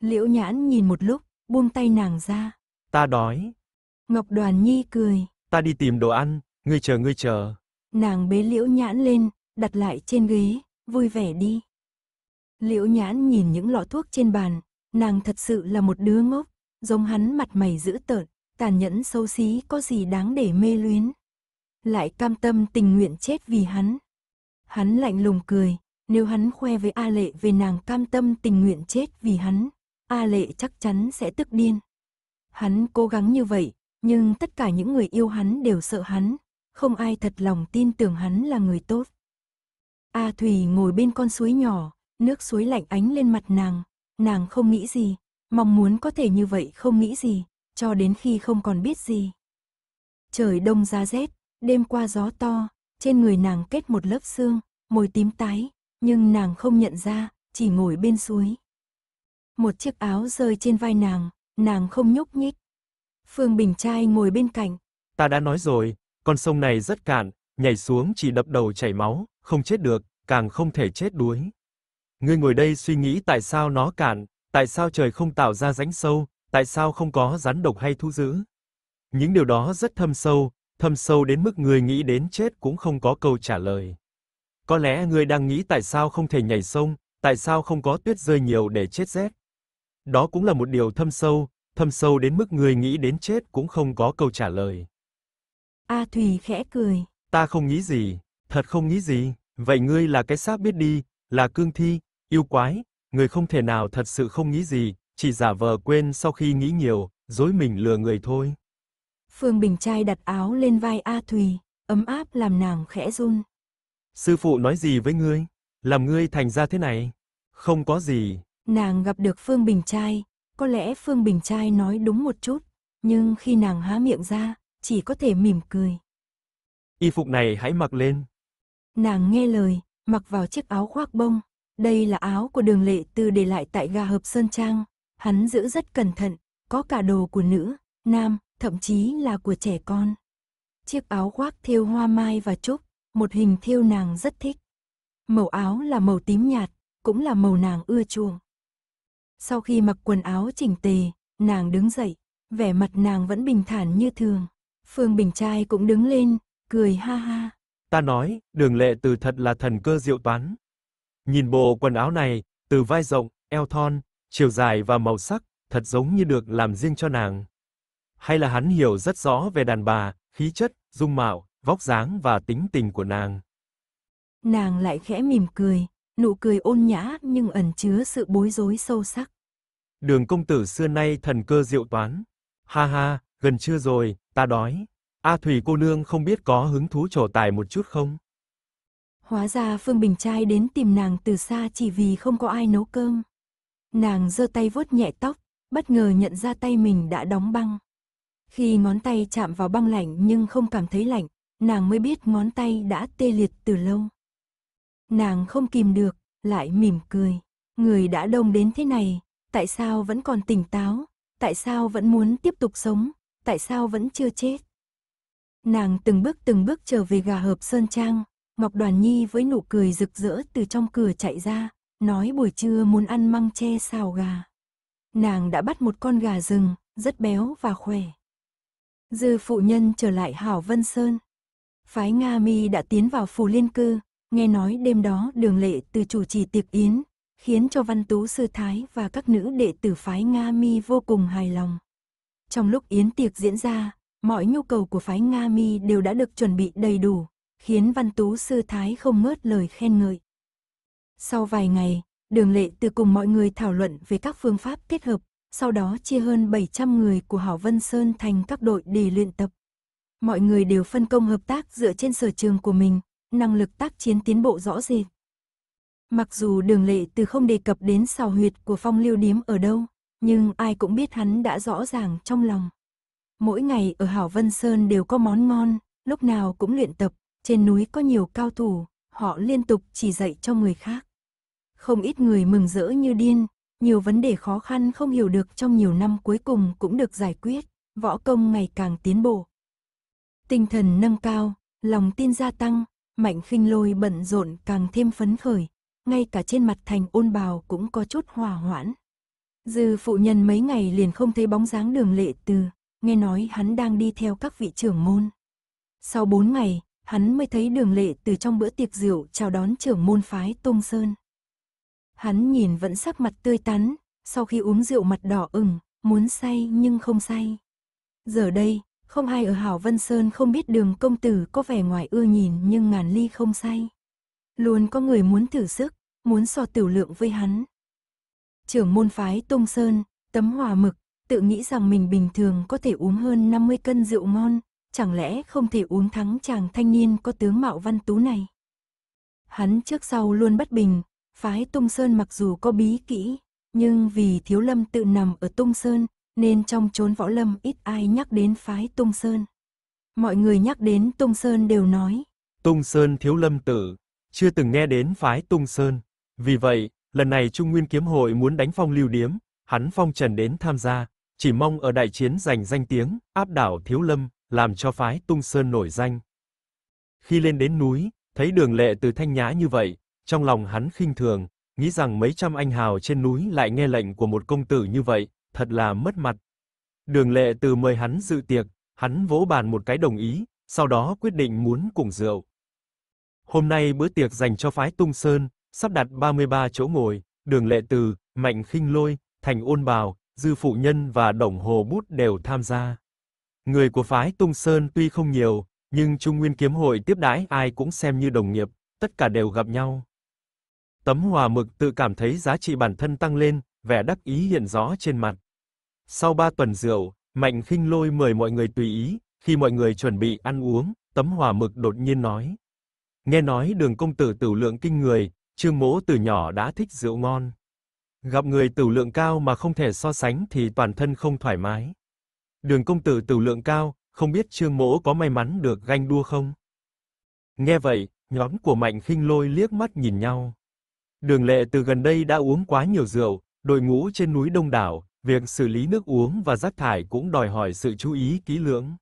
Liễu nhãn nhìn một lúc, buông tay nàng ra. Ta đói. Ngọc Đoàn Nhi cười. Ta đi tìm đồ ăn, ngươi chờ ngươi chờ. Nàng bế liễu nhãn lên, đặt lại trên ghế, vui vẻ đi. Liễu nhãn nhìn những lọ thuốc trên bàn, nàng thật sự là một đứa ngốc, giống hắn mặt mày dữ tợn, tàn nhẫn xấu xí có gì đáng để mê luyến. Lại cam tâm tình nguyện chết vì hắn. Hắn lạnh lùng cười, nếu hắn khoe với A Lệ về nàng cam tâm tình nguyện chết vì hắn, A Lệ chắc chắn sẽ tức điên. Hắn cố gắng như vậy, nhưng tất cả những người yêu hắn đều sợ hắn, không ai thật lòng tin tưởng hắn là người tốt. A Thủy ngồi bên con suối nhỏ, Nước suối lạnh ánh lên mặt nàng, nàng không nghĩ gì, mong muốn có thể như vậy không nghĩ gì, cho đến khi không còn biết gì. Trời đông giá rét, đêm qua gió to, trên người nàng kết một lớp xương, môi tím tái, nhưng nàng không nhận ra, chỉ ngồi bên suối. Một chiếc áo rơi trên vai nàng, nàng không nhúc nhích. Phương Bình Trai ngồi bên cạnh. Ta đã nói rồi, con sông này rất cạn, nhảy xuống chỉ đập đầu chảy máu, không chết được, càng không thể chết đuối. Ngươi ngồi đây suy nghĩ tại sao nó cạn, tại sao trời không tạo ra rãnh sâu, tại sao không có rắn độc hay thú dữ. Những điều đó rất thâm sâu, thâm sâu đến mức người nghĩ đến chết cũng không có câu trả lời. Có lẽ ngươi đang nghĩ tại sao không thể nhảy sông, tại sao không có tuyết rơi nhiều để chết rét. Đó cũng là một điều thâm sâu, thâm sâu đến mức người nghĩ đến chết cũng không có câu trả lời. A à, khẽ cười. Ta không nghĩ gì, thật không nghĩ gì, vậy ngươi là cái xác biết đi, là cương thi, Yêu quái, người không thể nào thật sự không nghĩ gì, chỉ giả vờ quên sau khi nghĩ nhiều, dối mình lừa người thôi. Phương Bình Trai đặt áo lên vai A Thùy, ấm áp làm nàng khẽ run. Sư phụ nói gì với ngươi? Làm ngươi thành ra thế này? Không có gì. Nàng gặp được Phương Bình Trai, có lẽ Phương Bình Trai nói đúng một chút, nhưng khi nàng há miệng ra, chỉ có thể mỉm cười. Y phục này hãy mặc lên. Nàng nghe lời, mặc vào chiếc áo khoác bông, đây là áo của đường lệ tư để lại tại gà hợp Sơn Trang. Hắn giữ rất cẩn thận, có cả đồ của nữ, nam, thậm chí là của trẻ con. Chiếc áo khoác thêu hoa mai và trúc, một hình thêu nàng rất thích. Màu áo là màu tím nhạt, cũng là màu nàng ưa chuộng. Sau khi mặc quần áo chỉnh tề, nàng đứng dậy, vẻ mặt nàng vẫn bình thản như thường. Phương Bình Trai cũng đứng lên, cười ha ha. Ta nói, đường lệ từ thật là thần cơ diệu toán. Nhìn bộ quần áo này, từ vai rộng, eo thon, chiều dài và màu sắc, thật giống như được làm riêng cho nàng. Hay là hắn hiểu rất rõ về đàn bà, khí chất, dung mạo, vóc dáng và tính tình của nàng. Nàng lại khẽ mỉm cười, nụ cười ôn nhã nhưng ẩn chứa sự bối rối sâu sắc. Đường công tử xưa nay thần cơ diệu toán. Ha ha, gần trưa rồi, ta đói. A Thủy cô nương không biết có hứng thú trò tài một chút không? Hóa ra Phương Bình trai đến tìm nàng từ xa chỉ vì không có ai nấu cơm. Nàng giơ tay vuốt nhẹ tóc, bất ngờ nhận ra tay mình đã đóng băng. Khi ngón tay chạm vào băng lạnh nhưng không cảm thấy lạnh, nàng mới biết ngón tay đã tê liệt từ lâu. Nàng không kìm được, lại mỉm cười. Người đã đông đến thế này, tại sao vẫn còn tỉnh táo, tại sao vẫn muốn tiếp tục sống, tại sao vẫn chưa chết. Nàng từng bước từng bước trở về gà hợp Sơn Trang, Ngọc Đoàn Nhi với nụ cười rực rỡ từ trong cửa chạy ra, nói buổi trưa muốn ăn măng tre xào gà. Nàng đã bắt một con gà rừng, rất béo và khỏe. Dư phụ nhân trở lại Hảo Vân Sơn. Phái Nga Mi đã tiến vào phủ liên cư, nghe nói đêm đó đường lệ từ chủ trì tiệc yến, khiến cho văn tú sư thái và các nữ đệ tử phái Nga Mi vô cùng hài lòng. Trong lúc yến tiệc diễn ra, mọi nhu cầu của phái Nga Mi đều đã được chuẩn bị đầy đủ, khiến văn tú sư thái không ngớt lời khen ngợi. Sau vài ngày, đường lệ từ cùng mọi người thảo luận về các phương pháp kết hợp, sau đó chia hơn 700 người của Hảo Vân Sơn thành các đội để luyện tập. Mọi người đều phân công hợp tác dựa trên sở trường của mình, năng lực tác chiến tiến bộ rõ rệt. Mặc dù đường lệ từ không đề cập đến sào huyệt của phong lưu điếm ở đâu, nhưng ai cũng biết hắn đã rõ ràng trong lòng. Mỗi ngày ở Hảo Vân Sơn đều có món ngon, lúc nào cũng luyện tập, trên núi có nhiều cao thủ, họ liên tục chỉ dạy cho người khác. Không ít người mừng rỡ như điên, nhiều vấn đề khó khăn không hiểu được trong nhiều năm cuối cùng cũng được giải quyết, võ công ngày càng tiến bộ. Tinh thần nâng cao, lòng tin gia tăng, mạnh khinh lôi bận rộn càng thêm phấn khởi, ngay cả trên mặt thành ôn bào cũng có chút hòa hoãn. Dư phụ nhân mấy ngày liền không thấy bóng dáng đường lệ từ, nghe nói hắn đang đi theo các vị trưởng môn. Sau bốn ngày, hắn mới thấy đường lệ từ trong bữa tiệc rượu chào đón trưởng môn phái Tông Sơn. Hắn nhìn vẫn sắc mặt tươi tắn, sau khi uống rượu mặt đỏ ửng, muốn say nhưng không say. Giờ đây, không ai ở Hảo Vân Sơn không biết đường công tử có vẻ ngoài ưa nhìn nhưng ngàn ly không say. Luôn có người muốn thử sức, muốn so tiểu lượng với hắn. Trưởng môn phái Tông Sơn, tấm hòa mực, tự nghĩ rằng mình bình thường có thể uống hơn 50 cân rượu ngon, chẳng lẽ không thể uống thắng chàng thanh niên có tướng mạo văn tú này. Hắn trước sau luôn bất bình, phái Tung Sơn mặc dù có bí kỹ, nhưng vì thiếu lâm tự nằm ở Tung Sơn, nên trong chốn võ lâm ít ai nhắc đến phái Tung Sơn. Mọi người nhắc đến Tung Sơn đều nói. Tung Sơn thiếu lâm tử, chưa từng nghe đến phái Tung Sơn. Vì vậy, lần này Trung Nguyên Kiếm Hội muốn đánh phong lưu điếm, hắn phong trần đến tham gia, chỉ mong ở đại chiến giành danh tiếng, áp đảo thiếu lâm, làm cho phái Tung Sơn nổi danh. Khi lên đến núi, thấy đường lệ từ thanh nhã như vậy, trong lòng hắn khinh thường, nghĩ rằng mấy trăm anh hào trên núi lại nghe lệnh của một công tử như vậy, thật là mất mặt. Đường lệ từ mời hắn dự tiệc, hắn vỗ bàn một cái đồng ý, sau đó quyết định muốn cùng rượu. Hôm nay bữa tiệc dành cho phái Tung Sơn, sắp đặt 33 chỗ ngồi, Đường Lệ Từ, Mạnh Khinh Lôi, Thành Ôn Bào, Dư phụ nhân và Đồng Hồ Bút đều tham gia. Người của phái Tung Sơn tuy không nhiều, nhưng Trung Nguyên Kiếm Hội tiếp đãi ai cũng xem như đồng nghiệp, tất cả đều gặp nhau. Tấm hòa mực tự cảm thấy giá trị bản thân tăng lên, vẻ đắc ý hiện rõ trên mặt. Sau ba tuần rượu, Mạnh Khinh Lôi mời mọi người tùy ý, khi mọi người chuẩn bị ăn uống, Tấm hòa mực đột nhiên nói: "Nghe nói Đường công tử tử lượng kinh người, Trương Mỗ từ nhỏ đã thích rượu ngon. Gặp người tử lượng cao mà không thể so sánh thì toàn thân không thoải mái." Đường công tử tử lượng cao, không biết Trương Mỗ có may mắn được ganh đua không? Nghe vậy, nhóm của Mạnh Khinh Lôi liếc mắt nhìn nhau. Đường Lệ từ gần đây đã uống quá nhiều rượu, đội ngũ trên núi Đông Đảo, việc xử lý nước uống và rác thải cũng đòi hỏi sự chú ý kỹ lưỡng.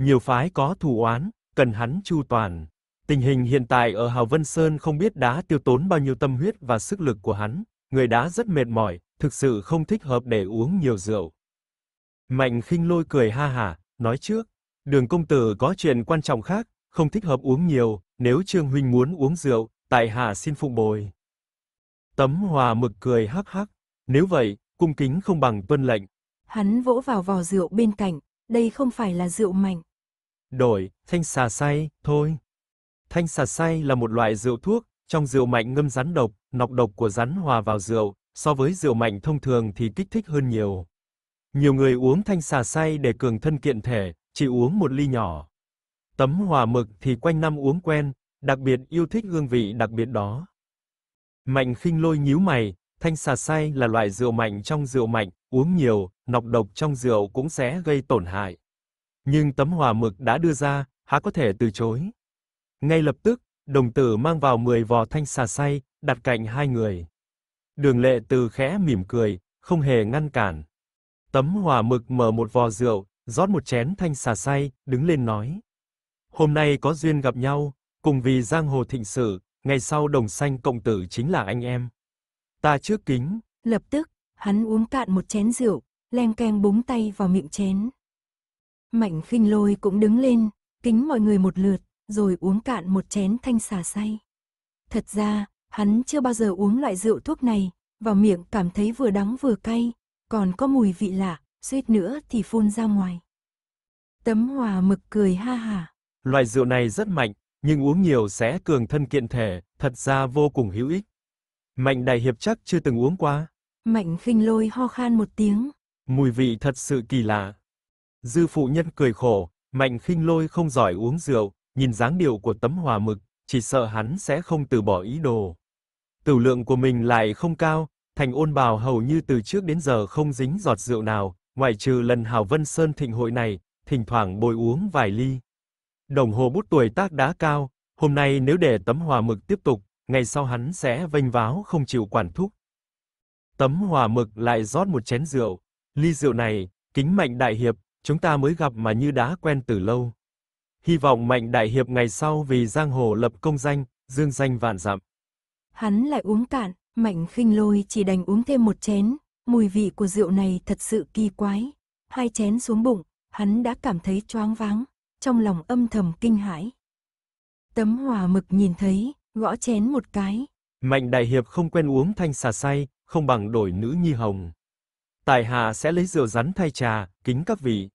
Nhiều phái có thù oán, cần hắn chu toàn. Tình hình hiện tại ở Hào Vân Sơn không biết đã tiêu tốn bao nhiêu tâm huyết và sức lực của hắn, người đã rất mệt mỏi, thực sự không thích hợp để uống nhiều rượu. Mạnh khinh lôi cười ha hả, nói trước, đường công tử có chuyện quan trọng khác, không thích hợp uống nhiều, nếu Trương huynh muốn uống rượu, tại hạ xin phụng bồi. Tấm Hòa mực cười hắc hắc, nếu vậy, cung kính không bằng tuân lệnh. Hắn vỗ vào vò rượu bên cạnh, đây không phải là rượu mạnh. Đổi, thanh xà say, thôi. Thanh xà say là một loại rượu thuốc, trong rượu mạnh ngâm rắn độc, nọc độc của rắn hòa vào rượu, so với rượu mạnh thông thường thì kích thích hơn nhiều. Nhiều người uống thanh xà say để cường thân kiện thể, chỉ uống một ly nhỏ. Tấm hòa mực thì quanh năm uống quen, đặc biệt yêu thích hương vị đặc biệt đó. Mạnh Khinh Lôi nhíu mày, thanh xà say là loại rượu mạnh trong rượu mạnh, uống nhiều, nọc độc trong rượu cũng sẽ gây tổn hại. Nhưng tấm hòa mực đã đưa ra, há có thể từ chối. Ngay lập tức, đồng tử mang vào 10 vò thanh xà say, đặt cạnh hai người. Đường Lệ Từ khẽ mỉm cười, không hề ngăn cản. Tấm hòa mực mở một vò rượu, rót một chén thanh xà say, đứng lên nói. Hôm nay có duyên gặp nhau, cùng vì giang hồ thịnh sự, ngày sau đồng sanh cộng tử chính là anh em. Ta trước kính. Lập tức, hắn uống cạn một chén rượu, len keng búng tay vào miệng chén. Mạnh khinh lôi cũng đứng lên, kính mọi người một lượt, rồi uống cạn một chén thanh xà say. Thật ra, hắn chưa bao giờ uống loại rượu thuốc này, vào miệng cảm thấy vừa đắng vừa cay, còn có mùi vị lạ, suýt nữa thì phun ra ngoài. Tấm hòa mực cười ha hả. Loại rượu này rất mạnh, nhưng uống nhiều sẽ cường thân kiện thể, thật ra vô cùng hữu ích. Mạnh đại hiệp chắc chưa từng uống qua. Mạnh khinh lôi ho khan một tiếng. Mùi vị thật sự kỳ lạ. Dư phụ nhân cười khổ, mạnh khinh lôi không giỏi uống rượu, nhìn dáng điệu của tấm hòa mực, chỉ sợ hắn sẽ không từ bỏ ý đồ. Tửu lượng của mình lại không cao, Thành Ôn Bào hầu như từ trước đến giờ không dính giọt rượu nào, ngoại trừ lần Hào Vân Sơn thịnh hội này, thỉnh thoảng bồi uống vài ly. Đồng hồ bút tuổi tác đã cao, hôm nay nếu để tấm hòa mực tiếp tục, ngày sau hắn sẽ vênh váo không chịu quản thúc. Tấm hòa mực lại rót một chén rượu, ly rượu này, kính mạnh đại hiệp, chúng ta mới gặp mà như đã quen từ lâu. Hy vọng mạnh đại hiệp ngày sau vì giang hồ lập công danh, dương danh vạn dặm. Hắn lại uống cạn, Mạnh khinh lôi chỉ đành uống thêm một chén, mùi vị của rượu này thật sự kỳ quái. Hai chén xuống bụng, hắn đã cảm thấy choáng váng, trong lòng âm thầm kinh hãi. Tấm hòa mực nhìn thấy, gõ chén một cái. Mạnh đại hiệp không quen uống thanh xà say, không bằng đổi nữ nhi hồng. Tài hạ sẽ lấy rượu rắn thay trà, kính các vị.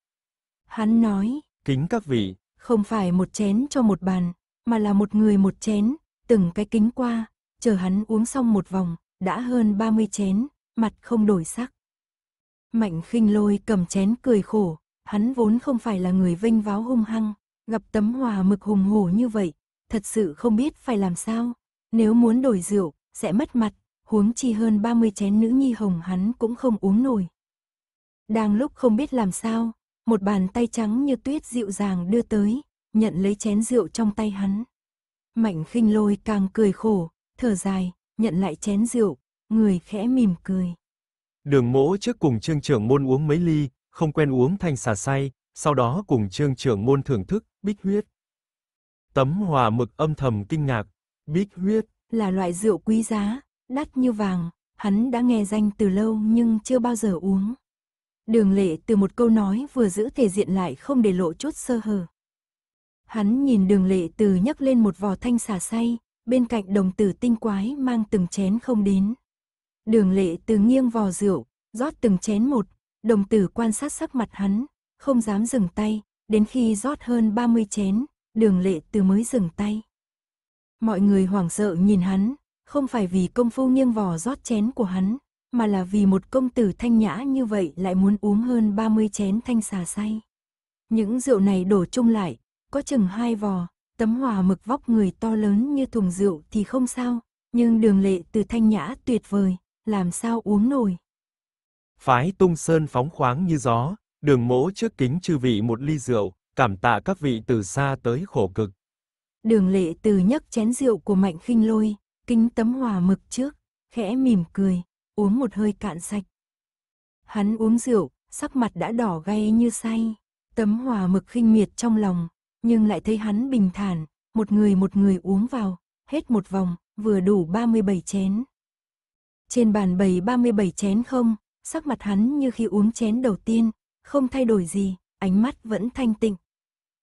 Hắn nói, kính các vị, không phải một chén cho một bàn, mà là một người một chén, từng cái kính qua, chờ hắn uống xong một vòng, đã hơn 30 chén, mặt không đổi sắc. Mạnh khinh lôi cầm chén cười khổ, hắn vốn không phải là người vinh váo hung hăng, gặp tấm hòa mực hùng hổ như vậy, thật sự không biết phải làm sao, nếu muốn đổi rượu, sẽ mất mặt, huống chi hơn 30 chén nữ nhi hồng hắn cũng không uống nổi. Đang lúc không biết làm sao, một bàn tay trắng như tuyết dịu dàng đưa tới, nhận lấy chén rượu trong tay hắn. Mạnh khinh lôi càng cười khổ, thở dài, nhận lại chén rượu, người khẽ mỉm cười. Đường mỗ trước cùng trương trưởng môn uống mấy ly, không quen uống thanh xà say, sau đó cùng trương trưởng môn thưởng thức bích huyết. Tấm hòa mực âm thầm kinh ngạc, bích huyết là loại rượu quý giá, đắt như vàng, hắn đã nghe danh từ lâu nhưng chưa bao giờ uống. Đường lệ từ một câu nói vừa giữ thể diện lại không để lộ chút sơ hở. Hắn nhìn đường lệ từ nhấc lên một vò thanh xà say, bên cạnh đồng tử tinh quái mang từng chén không đến. Đường lệ từ nghiêng vò rượu, rót từng chén một, đồng tử quan sát sắc mặt hắn, không dám dừng tay, đến khi rót hơn 30 chén, đường lệ từ mới dừng tay. Mọi người hoảng sợ nhìn hắn, không phải vì công phu nghiêng vò rót chén của hắn, mà là vì một công tử thanh nhã như vậy lại muốn uống hơn 30 chén thanh xà say. Những rượu này đổ chung lại, có chừng hai vò, Tấm hòa mực vóc người to lớn như thùng rượu thì không sao, nhưng đường lệ từ thanh nhã tuyệt vời, làm sao uống nổi. Phái tung sơn phóng khoáng như gió, đường mỗ trước kính chư vị một ly rượu, cảm tạ các vị từ xa tới khổ cực. Đường lệ từ nhấc chén rượu của mạnh khinh lôi, kính tấm hòa mực trước, khẽ mỉm cười, uống một hơi cạn sạch. Hắn uống rượu, sắc mặt đã đỏ gay như say, tấm hòa mực khinh miệt trong lòng, nhưng lại thấy hắn bình thản, một người một người uống vào, hết một vòng, vừa đủ 37 chén. Trên bàn bày 37 chén không, sắc mặt hắn như khi uống chén đầu tiên, không thay đổi gì, ánh mắt vẫn thanh tịnh.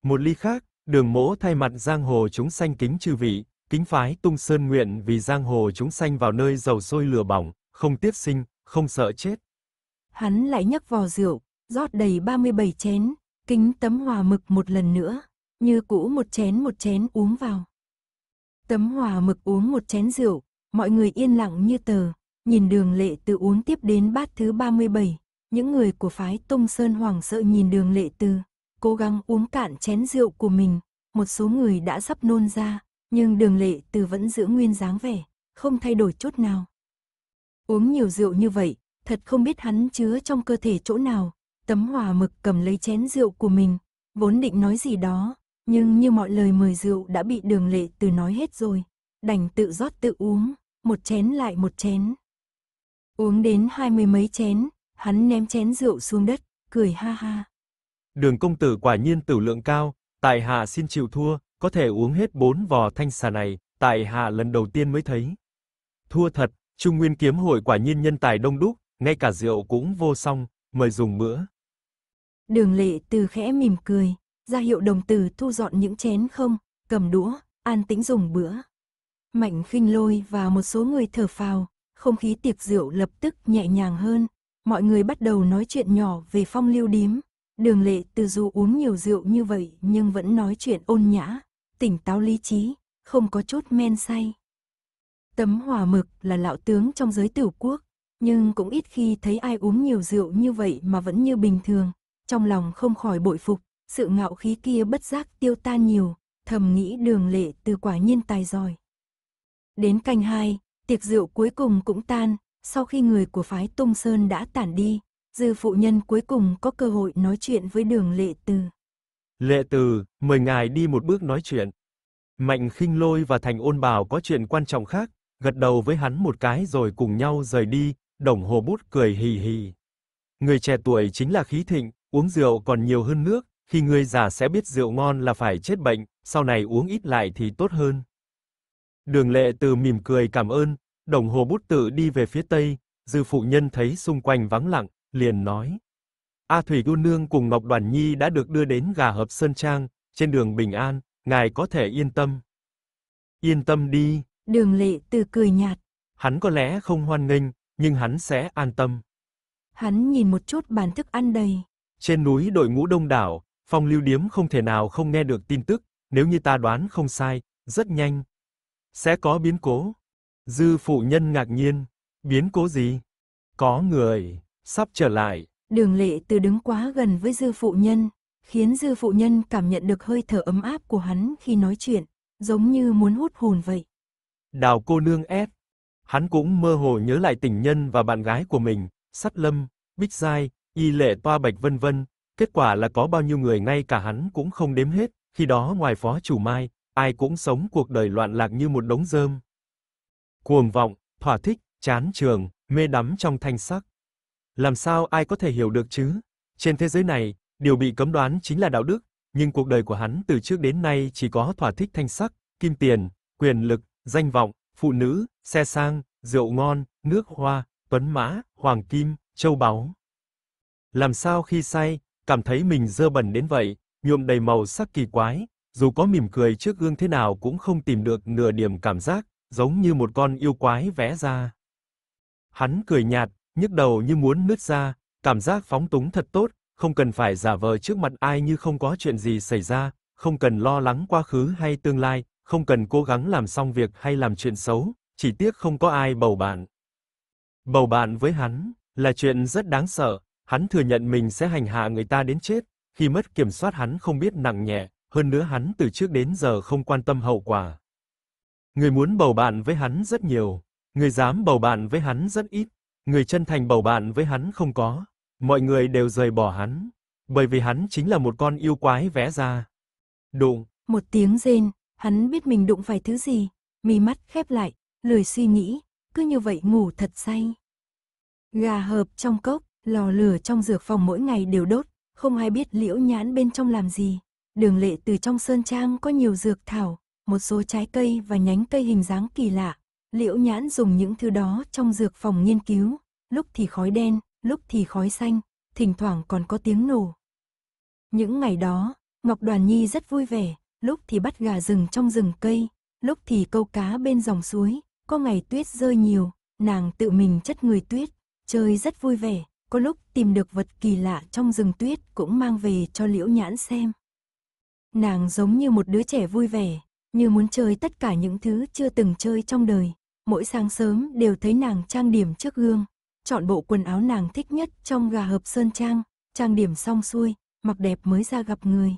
Một ly khác, đường mỗ thay mặt giang hồ chúng sanh kính chư vị, kính phái tung sơn nguyện vì giang hồ chúng sanh vào nơi dầu sôi lửa bỏng, không tiếc sinh, không sợ chết. Hắn lại nhấc vò rượu, rót đầy 37 chén, kính tấm hòa mực một lần nữa như cũ một chén một chén uống vào. Tấm hòa mực uống một chén rượu, mọi người yên lặng như tờ, nhìn đường lệ từ uống tiếp đến bát thứ 37, những người của phái Tông Sơn Hoàng sợ nhìn đường lệ từ, cố gắng uống cạn chén rượu của mình, một số người đã sắp nôn ra, nhưng đường lệ từ vẫn giữ nguyên dáng vẻ, không thay đổi chút nào. Uống nhiều rượu như vậy, thật không biết hắn chứa trong cơ thể chỗ nào, tấm hòa mực cầm lấy chén rượu của mình, vốn định nói gì đó, nhưng như mọi lời mời rượu đã bị đường lệ từ nói hết rồi, đành tự rót tự uống, một chén lại một chén. Uống đến hai mươi mấy chén, hắn ném chén rượu xuống đất, cười ha ha. Đường công tử quả nhiên tử lượng cao, tại hạ xin chịu thua, có thể uống hết bốn vò thanh xà này, tại hạ lần đầu tiên mới thấy. Thua thật, Trung Nguyên kiếm hội quả nhiên nhân tài đông đúc, ngay cả rượu cũng vô song, mời dùng bữa. Đường Lệ từ khẽ mỉm cười, ra hiệu đồng tử thu dọn những chén không, cầm đũa, an tĩnh dùng bữa. Mạnh khinh lôi và một số người thở phào, không khí tiệc rượu lập tức nhẹ nhàng hơn, mọi người bắt đầu nói chuyện nhỏ về phong lưu điếm. Đường lệ từ dù uống nhiều rượu như vậy nhưng vẫn nói chuyện ôn nhã, tỉnh táo lý trí, không có chút men say. Tấm hòa mực là lão tướng trong giới tiểu quốc, nhưng cũng ít khi thấy ai uống nhiều rượu như vậy mà vẫn như bình thường, trong lòng không khỏi bội phục, sự ngạo khí kia bất giác tiêu tan nhiều, thầm nghĩ đường lệ từ quả nhiên tài giỏi. Đến canh hai, tiệc rượu cuối cùng cũng tan, sau khi người của phái Tung Sơn đã tản đi, dư phụ nhân cuối cùng có cơ hội nói chuyện với đường lệ từ. Lệ từ, mời ngài đi một bước nói chuyện. Mạnh khinh lôi và thành ôn bảo có chuyện quan trọng khác, gật đầu với hắn một cái rồi cùng nhau rời đi, đồng hồ bút cười hì hì. Người trẻ tuổi chính là khí thịnh, uống rượu còn nhiều hơn nước, khi người già sẽ biết rượu ngon là phải chết bệnh, sau này uống ít lại thì tốt hơn. Đường Lệ Từ mỉm cười cảm ơn, đồng hồ bút tự đi về phía tây, dư phụ nhân thấy xung quanh vắng lặng, liền nói: "A Thủy cô nương cùng Ngọc Đoàn Nhi đã được đưa đến gà hợp sơn trang, trên đường bình an, ngài có thể yên tâm." "Yên tâm đi." Đường Lệ Từ cười nhạt. Hắn có lẽ không hoan nghênh, nhưng hắn sẽ an tâm. Hắn nhìn một chút bàn thức ăn đầy. Trên núi đội ngũ đông đảo, Phong Lưu Điếm không thể nào không nghe được tin tức, nếu như ta đoán không sai, rất nhanh sẽ có biến cố. Dư phụ nhân ngạc nhiên, biến cố gì? Có người sắp trở lại. Đường Lệ từ đứng quá gần với dư phụ nhân, khiến dư phụ nhân cảm nhận được hơi thở ấm áp của hắn khi nói chuyện, giống như muốn hút hồn vậy. Đào cô nương ép. Hắn cũng mơ hồ nhớ lại tình nhân và bạn gái của mình, Sắt Lâm, Bích Giai, Y Lệ Toa Bạch vân vân, Kết quả là có bao nhiêu người ngay cả hắn cũng không đếm hết, khi đó ngoài phó chủ Mai, ai cũng sống cuộc đời loạn lạc như một đống rơm. Cuồng vọng, thỏa thích, chán trường, mê đắm trong thanh sắc. Làm sao ai có thể hiểu được chứ? Trên thế giới này, điều bị cấm đoán chính là đạo đức, nhưng cuộc đời của hắn từ trước đến nay chỉ có thỏa thích thanh sắc, kim tiền, quyền lực, danh vọng, phụ nữ, xe sang, rượu ngon, nước hoa, tuấn mã, hoàng kim, châu báu. Làm sao khi say, cảm thấy mình dơ bẩn đến vậy, nhuộm đầy màu sắc kỳ quái, dù có mỉm cười trước gương thế nào cũng không tìm được nửa điểm cảm giác, giống như một con yêu quái vẽ ra. Hắn cười nhạt, nhức đầu như muốn nứt ra, cảm giác phóng túng thật tốt, không cần phải giả vờ trước mặt ai như không có chuyện gì xảy ra, không cần lo lắng quá khứ hay tương lai, không cần cố gắng làm xong việc hay làm chuyện xấu, chỉ tiếc không có ai bầu bạn. Bầu bạn với hắn là chuyện rất đáng sợ, Hắn thừa nhận mình sẽ hành hạ người ta đến chết, khi mất kiểm soát hắn không biết nặng nhẹ, hơn nữa hắn từ trước đến giờ không quan tâm hậu quả. Người muốn bầu bạn với hắn rất nhiều, người dám bầu bạn với hắn rất ít, người chân thành bầu bạn với hắn không có, mọi người đều rời bỏ hắn, bởi vì hắn chính là một con yêu quái vẽ ra. Đụng. Một tiếng rên, hắn biết mình đụng phải thứ gì, mí mắt khép lại, lười suy nghĩ, cứ như vậy ngủ thật say. Gà hợp trong cốc, Lò lửa trong dược phòng mỗi ngày đều đốt, không ai biết liễu nhãn bên trong làm gì. Đường lệ từ trong sơn trang có nhiều dược thảo, một số trái cây và nhánh cây hình dáng kỳ lạ. Liễu nhãn dùng những thứ đó trong dược phòng nghiên cứu, lúc thì khói đen, lúc thì khói xanh, thỉnh thoảng còn có tiếng nổ. Những ngày đó, Ngọc Đoàn Nhi rất vui vẻ, lúc thì bắt gà rừng trong rừng cây, lúc thì câu cá bên dòng suối, có ngày tuyết rơi nhiều, nàng tự mình chất người tuyết, chơi rất vui vẻ có lúc tìm được vật kỳ lạ trong rừng tuyết cũng mang về cho liễu nhãn xem. Nàng giống như một đứa trẻ vui vẻ, như muốn chơi tất cả những thứ chưa từng chơi trong đời. Mỗi sáng sớm đều thấy nàng trang điểm trước gương, chọn bộ quần áo nàng thích nhất trong gà hợp sơn trang, trang điểm xong xuôi, mặc đẹp mới ra gặp người.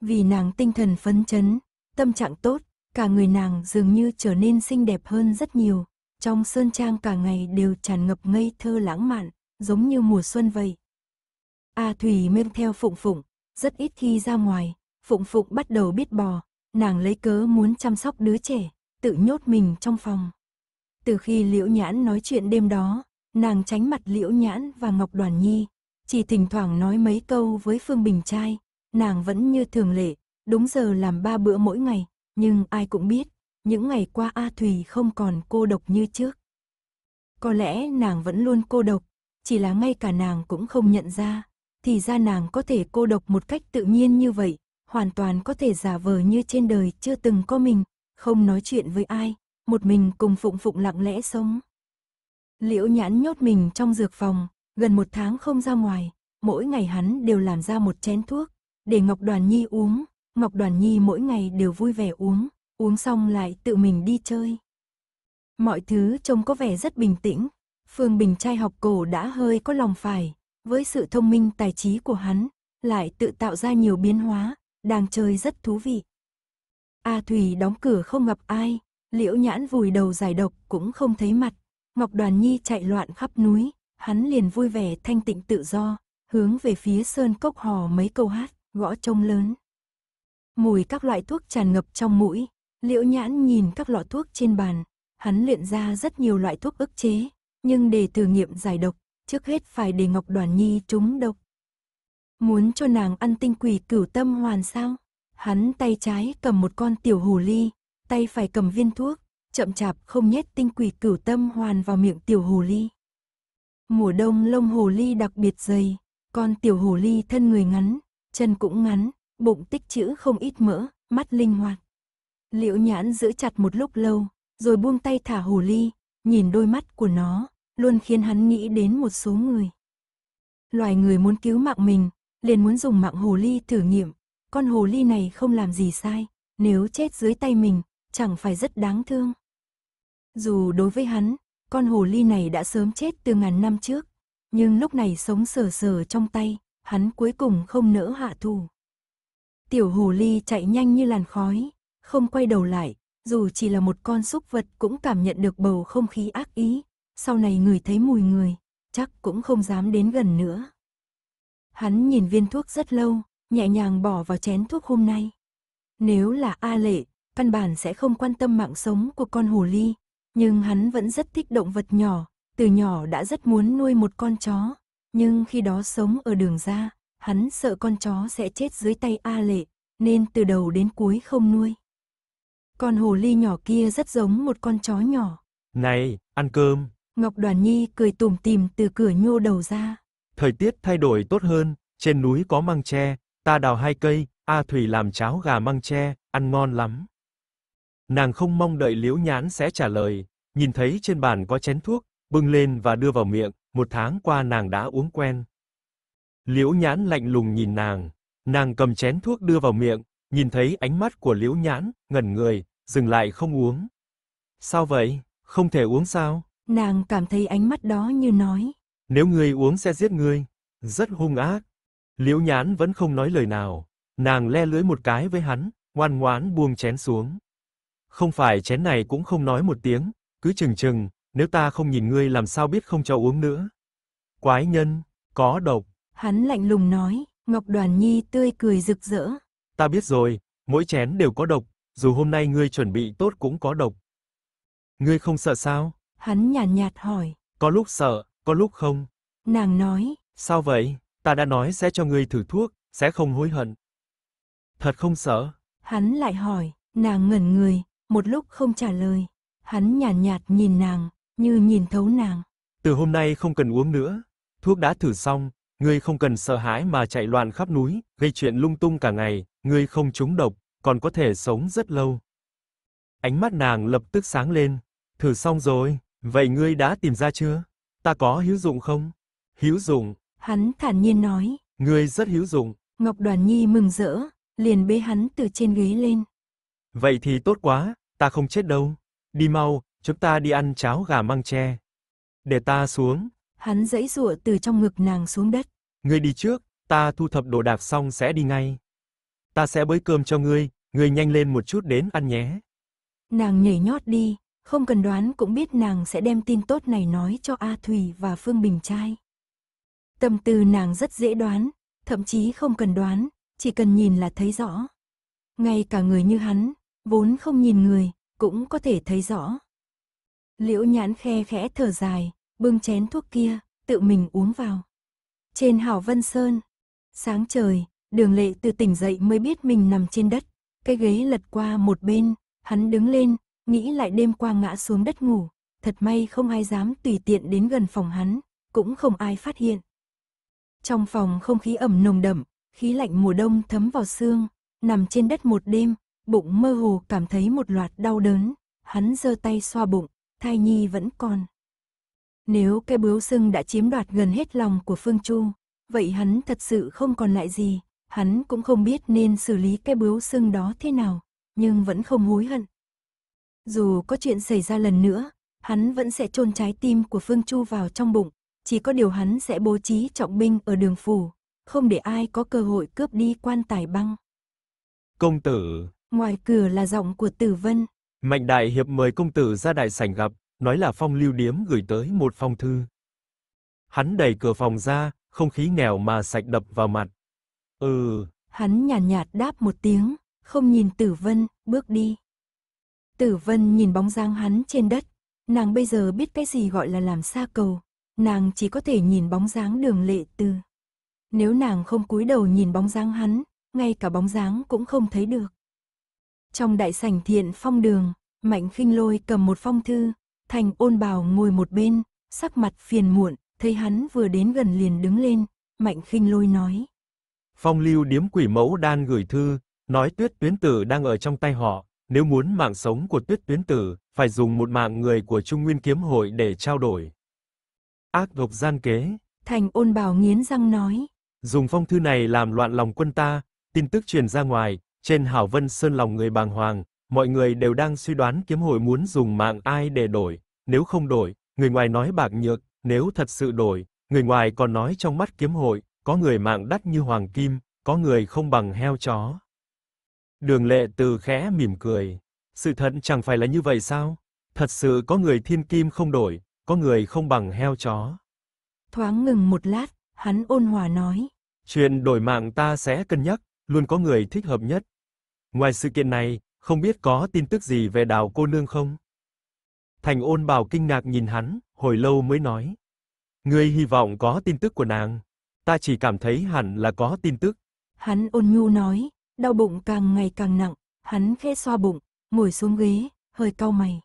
Vì nàng tinh thần phấn chấn, tâm trạng tốt, cả người nàng dường như trở nên xinh đẹp hơn rất nhiều, trong sơn trang cả ngày đều tràn ngập ngây thơ lãng mạn giống như mùa xuân vậy. A à, Thủy mênh theo Phụng Phụng, rất ít khi ra ngoài, Phụng Phụng bắt đầu biết bò, nàng lấy cớ muốn chăm sóc đứa trẻ, tự nhốt mình trong phòng. Từ khi Liễu Nhãn nói chuyện đêm đó, nàng tránh mặt Liễu Nhãn và Ngọc Đoàn Nhi, chỉ thỉnh thoảng nói mấy câu với Phương Bình Trai, nàng vẫn như thường lệ, đúng giờ làm ba bữa mỗi ngày, nhưng ai cũng biết, những ngày qua A Thùy không còn cô độc như trước. Có lẽ nàng vẫn luôn cô độc, chỉ là ngay cả nàng cũng không nhận ra. Thì ra nàng có thể cô độc một cách tự nhiên như vậy, hoàn toàn có thể giả vờ như trên đời chưa từng có mình, không nói chuyện với ai, một mình cùng phụng phụng lặng lẽ sống. Liễu nhãn nhốt mình trong dược phòng, gần một tháng không ra ngoài, mỗi ngày hắn đều làm ra một chén thuốc, để Ngọc Đoàn Nhi uống, Ngọc Đoàn Nhi mỗi ngày đều vui vẻ uống, uống xong lại tự mình đi chơi. Mọi thứ trông có vẻ rất bình tĩnh, Phương Bình trai học cổ đã hơi có lòng phải, với sự thông minh tài trí của hắn, lại tự tạo ra nhiều biến hóa, đang chơi rất thú vị. A Thủy đóng cửa không gặp ai, liễu nhãn vùi đầu giải độc cũng không thấy mặt, Ngọc Đoàn Nhi chạy loạn khắp núi, hắn liền vui vẻ thanh tịnh tự do, hướng về phía sơn cốc hò mấy câu hát, gõ trông lớn. Mùi các loại thuốc tràn ngập trong mũi, liễu nhãn nhìn các lọ thuốc trên bàn, hắn luyện ra rất nhiều loại thuốc ức chế, nhưng để thử nghiệm giải độc, trước hết phải để Ngọc Đoàn Nhi trúng độc. Muốn cho nàng ăn tinh quỷ cửu tâm hoàn sao? Hắn tay trái cầm một con tiểu hồ ly, tay phải cầm viên thuốc, chậm chạp không nhét tinh quỷ cửu tâm hoàn vào miệng tiểu hồ ly. Mùa đông lông hồ ly đặc biệt dày, con tiểu hồ ly thân người ngắn, chân cũng ngắn, bụng tích chữ không ít mỡ, mắt linh hoạt. Liễu nhãn giữ chặt một lúc lâu, rồi buông tay thả hồ ly, nhìn đôi mắt của nó, luôn khiến hắn nghĩ đến một số người. Loài người muốn cứu mạng mình, liền muốn dùng mạng hồ ly thử nghiệm, con hồ ly này không làm gì sai, nếu chết dưới tay mình, chẳng phải rất đáng thương. Dù đối với hắn, con hồ ly này đã sớm chết từ ngàn năm trước, nhưng lúc này sống sờ sờ trong tay, hắn cuối cùng không nỡ hạ thủ. Tiểu hồ ly chạy nhanh như làn khói, không quay đầu lại, dù chỉ là một con súc vật cũng cảm nhận được bầu không khí ác ý, sau này người thấy mùi người, chắc cũng không dám đến gần nữa. Hắn nhìn viên thuốc rất lâu, nhẹ nhàng bỏ vào chén thuốc hôm nay. Nếu là A Lệ, căn bản sẽ không quan tâm mạng sống của con hồ ly, nhưng hắn vẫn rất thích động vật nhỏ, từ nhỏ đã rất muốn nuôi một con chó, nhưng khi đó sống ở đường ra, hắn sợ con chó sẽ chết dưới tay A Lệ, nên từ đầu đến cuối không nuôi. Con hồ ly nhỏ kia rất giống một con chó nhỏ. Này, ăn cơm. Ngọc Đoàn Nhi cười tủm tìm từ cửa nhô đầu ra. Thời tiết thay đổi tốt hơn, trên núi có măng tre, ta đào hai cây, A Thủy làm cháo gà măng tre, ăn ngon lắm. Nàng không mong đợi Liễu Nhãn sẽ trả lời, nhìn thấy trên bàn có chén thuốc, bưng lên và đưa vào miệng, một tháng qua nàng đã uống quen. Liễu Nhãn lạnh lùng nhìn nàng, nàng cầm chén thuốc đưa vào miệng, nhìn thấy ánh mắt của Liễu Nhãn, ngẩn người, dừng lại không uống. Sao vậy, không thể uống sao? Nàng cảm thấy ánh mắt đó như nói. Nếu ngươi uống sẽ giết ngươi. Rất hung ác. Liễu nhán vẫn không nói lời nào. Nàng le lưỡi một cái với hắn, ngoan ngoãn buông chén xuống. Không phải chén này cũng không nói một tiếng, cứ chừng chừng, nếu ta không nhìn ngươi làm sao biết không cho uống nữa. Quái nhân, có độc. Hắn lạnh lùng nói, Ngọc Đoàn Nhi tươi cười rực rỡ. Ta biết rồi, mỗi chén đều có độc, dù hôm nay ngươi chuẩn bị tốt cũng có độc. Ngươi không sợ sao? Hắn nhàn nhạt, nhạt hỏi. Có lúc sợ, có lúc không. Nàng nói. Sao vậy? Ta đã nói sẽ cho ngươi thử thuốc, sẽ không hối hận. Thật không sợ. Hắn lại hỏi, nàng ngẩn người, một lúc không trả lời. Hắn nhàn nhạt, nhạt nhìn nàng, như nhìn thấu nàng. Từ hôm nay không cần uống nữa. Thuốc đã thử xong, ngươi không cần sợ hãi mà chạy loạn khắp núi, gây chuyện lung tung cả ngày, ngươi không trúng độc, còn có thể sống rất lâu. Ánh mắt nàng lập tức sáng lên, thử xong rồi. Vậy ngươi đã tìm ra chưa? Ta có hữu dụng không? Hữu dụng? Hắn thản nhiên nói. Ngươi rất hữu dụng. Ngọc Đoàn Nhi mừng rỡ, liền bế hắn từ trên ghế lên. Vậy thì tốt quá, ta không chết đâu. Đi mau, chúng ta đi ăn cháo gà măng tre. Để ta xuống. Hắn giãy giụa từ trong ngực nàng xuống đất. Ngươi đi trước, ta thu thập đồ đạc xong sẽ đi ngay. Ta sẽ bới cơm cho ngươi, ngươi nhanh lên một chút đến ăn nhé. Nàng nhảy nhót đi, không cần đoán cũng biết nàng sẽ đem tin tốt này nói cho A Thủy và Phương Bình trai. Tâm tư nàng rất dễ đoán, thậm chí không cần đoán, chỉ cần nhìn là thấy rõ. Ngay cả người như hắn, vốn không nhìn người, cũng có thể thấy rõ. Liễu nhãn khe khẽ thở dài, bưng chén thuốc kia, tự mình uống vào. Trên hảo Vân Sơn, sáng trời, đường lệ từ tỉnh dậy mới biết mình nằm trên đất, cái ghế lật qua một bên, hắn đứng lên, Nghĩ lại đêm qua ngã xuống đất ngủ, thật may không ai dám tùy tiện đến gần phòng hắn, cũng không ai phát hiện. Trong phòng không khí ẩm nồng đậm, khí lạnh mùa đông thấm vào xương, nằm trên đất một đêm, bụng mơ hồ cảm thấy một loạt đau đớn, hắn giơ tay xoa bụng, thai nhi vẫn còn. Nếu cái bướu sưng đã chiếm đoạt gần hết lòng của Phương Chu, vậy hắn thật sự không còn lại gì, hắn cũng không biết nên xử lý cái bướu sưng đó thế nào, nhưng vẫn không hối hận, dù có chuyện xảy ra lần nữa, hắn vẫn sẽ chôn trái tim của Phương Chu vào trong bụng, chỉ có điều hắn sẽ bố trí trọng binh ở đường phủ, không để ai có cơ hội cướp đi quan tài băng. Công tử! Ngoài cửa là giọng của Tử Vân. Mạnh Đại Hiệp mời công tử ra đại sảnh gặp, nói là phong lưu điếm gửi tới một phong thư. Hắn đẩy cửa phòng ra, không khí nghèo mà sạch đập vào mặt. Ừ. Hắn nhàn nhạt, nhạt đáp một tiếng, không nhìn Tử Vân, bước đi. Tử Vân nhìn bóng dáng hắn trên đất, nàng bây giờ biết cái gì gọi là làm xa cầu, nàng chỉ có thể nhìn bóng dáng đường lệ tư. Nếu nàng không cúi đầu nhìn bóng dáng hắn, ngay cả bóng dáng cũng không thấy được. Trong đại sảnh thiện phong đường, Mạnh khinh lôi cầm một phong thư, thành ôn bào ngồi một bên, sắc mặt phiền muộn, thấy hắn vừa đến gần liền đứng lên, Mạnh khinh lôi nói. Phong lưu điếm quỷ mẫu đan gửi thư, nói tuyết tuyến tử đang ở trong tay họ, nếu muốn mạng sống của Tuyết Tuyến Tử, phải dùng một mạng người của Trung Nguyên Kiếm Hội để trao đổi. Ác độc gian kế. Thành ôn Bảo nghiến răng nói. Dùng phong thư này làm loạn lòng quân ta, tin tức truyền ra ngoài, trên Hảo Vân Sơn lòng người bàng hoàng, mọi người đều đang suy đoán kiếm hội muốn dùng mạng ai để đổi, nếu không đổi, người ngoài nói bạc nhược, nếu thật sự đổi, người ngoài còn nói trong mắt kiếm hội, có người mạng đắt như hoàng kim, có người không bằng heo chó. Đường lệ từ khẽ mỉm cười. Sự thật chẳng phải là như vậy sao? Thật sự có người thiên kim không đổi, có người không bằng heo chó. Thoáng ngừng một lát, hắn ôn hòa nói. Chuyện đổi mạng ta sẽ cân nhắc, luôn có người thích hợp nhất. Ngoài sự kiện này, không biết có tin tức gì về đào cô nương không? Thành ôn bảo kinh ngạc nhìn hắn, hồi lâu mới nói. Ngươi hy vọng có tin tức của nàng. Ta chỉ cảm thấy hẳn là có tin tức. Hắn ôn nhu nói, đau bụng càng ngày càng nặng, hắn khẽ xoa bụng, ngồi xuống ghế, hơi cau mày.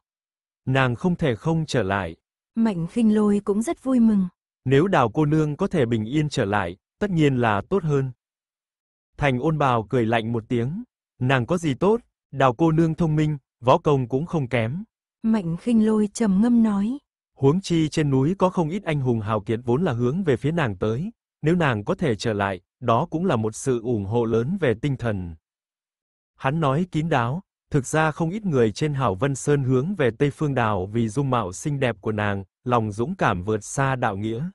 Nàng không thể không trở lại. Mạnh khinh lôi cũng rất vui mừng. Nếu đào cô nương có thể bình yên trở lại, tất nhiên là tốt hơn. Thành ôn bào cười lạnh một tiếng. Nàng có gì tốt, đào cô nương thông minh, võ công cũng không kém. Mạnh khinh lôi trầm ngâm nói. Huống chi trên núi có không ít anh hùng hào kiệt vốn là hướng về phía nàng tới. Nếu nàng có thể trở lại, đó cũng là một sự ủng hộ lớn về tinh thần. Hắn nói kín đáo, thực ra không ít người trên Hảo Vân Sơn hướng về Tây Phương Đào vì dung mạo xinh đẹp của nàng, lòng dũng cảm vượt xa đạo nghĩa.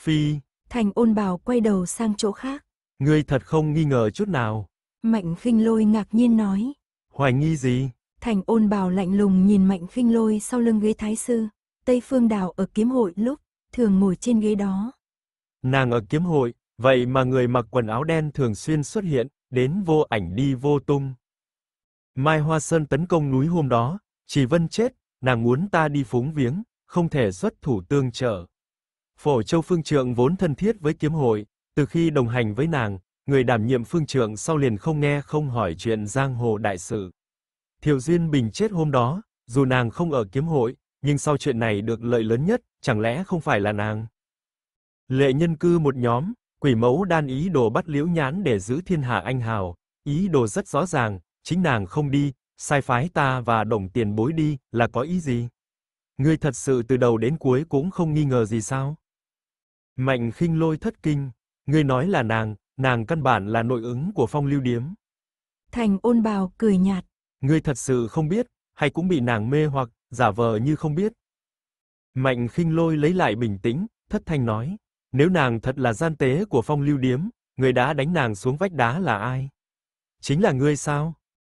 Phi, Thành Ôn Bảo quay đầu sang chỗ khác. Ngươi thật không nghi ngờ chút nào. Mạnh Khinh Lôi ngạc nhiên nói. Hoài nghi gì? Thành Ôn Bảo lạnh lùng nhìn Mạnh Khinh Lôi sau lưng ghế thái sư, Tây Phương Đào ở kiếm hội lúc thường ngồi trên ghế đó. Nàng ở kiếm hội, Vậy mà người mặc quần áo đen thường xuyên xuất hiện, đến vô ảnh đi vô tung. Mai Hoa Sơn tấn công núi hôm đó, Chỉ Vân chết, nàng muốn ta đi phúng viếng, không thể xuất thủ tương trợ. Phổ Châu Phương Trượng vốn thân thiết với kiếm hội, từ khi đồng hành với nàng, người đảm nhiệm phương trượng sau liền không nghe không hỏi chuyện giang hồ đại sự. Thiệu Duyên Bình chết hôm đó, dù nàng không ở kiếm hội, nhưng sau chuyện này được lợi lớn nhất, chẳng lẽ không phải là nàng? Lệ nhân cư một nhóm, Quỷ mẫu đan ý đồ bắt liễu nhãn để giữ thiên hạ anh hào, ý đồ rất rõ ràng, chính nàng không đi, sai phái ta và đồng tiền bối đi, là có ý gì? Ngươi thật sự từ đầu đến cuối cũng không nghi ngờ gì sao? Mạnh khinh lôi thất kinh, ngươi nói là nàng, nàng căn bản là nội ứng của phong lưu điếm. Thành ôn bào cười nhạt. Ngươi thật sự không biết, hay cũng bị nàng mê hoặc, giả vờ như không biết. Mạnh khinh lôi lấy lại bình tĩnh, thất thanh nói. Nếu nàng thật là gian tế của Phong Lưu Điếm, người đã đánh nàng xuống vách đá là ai? Chính là ngươi sao?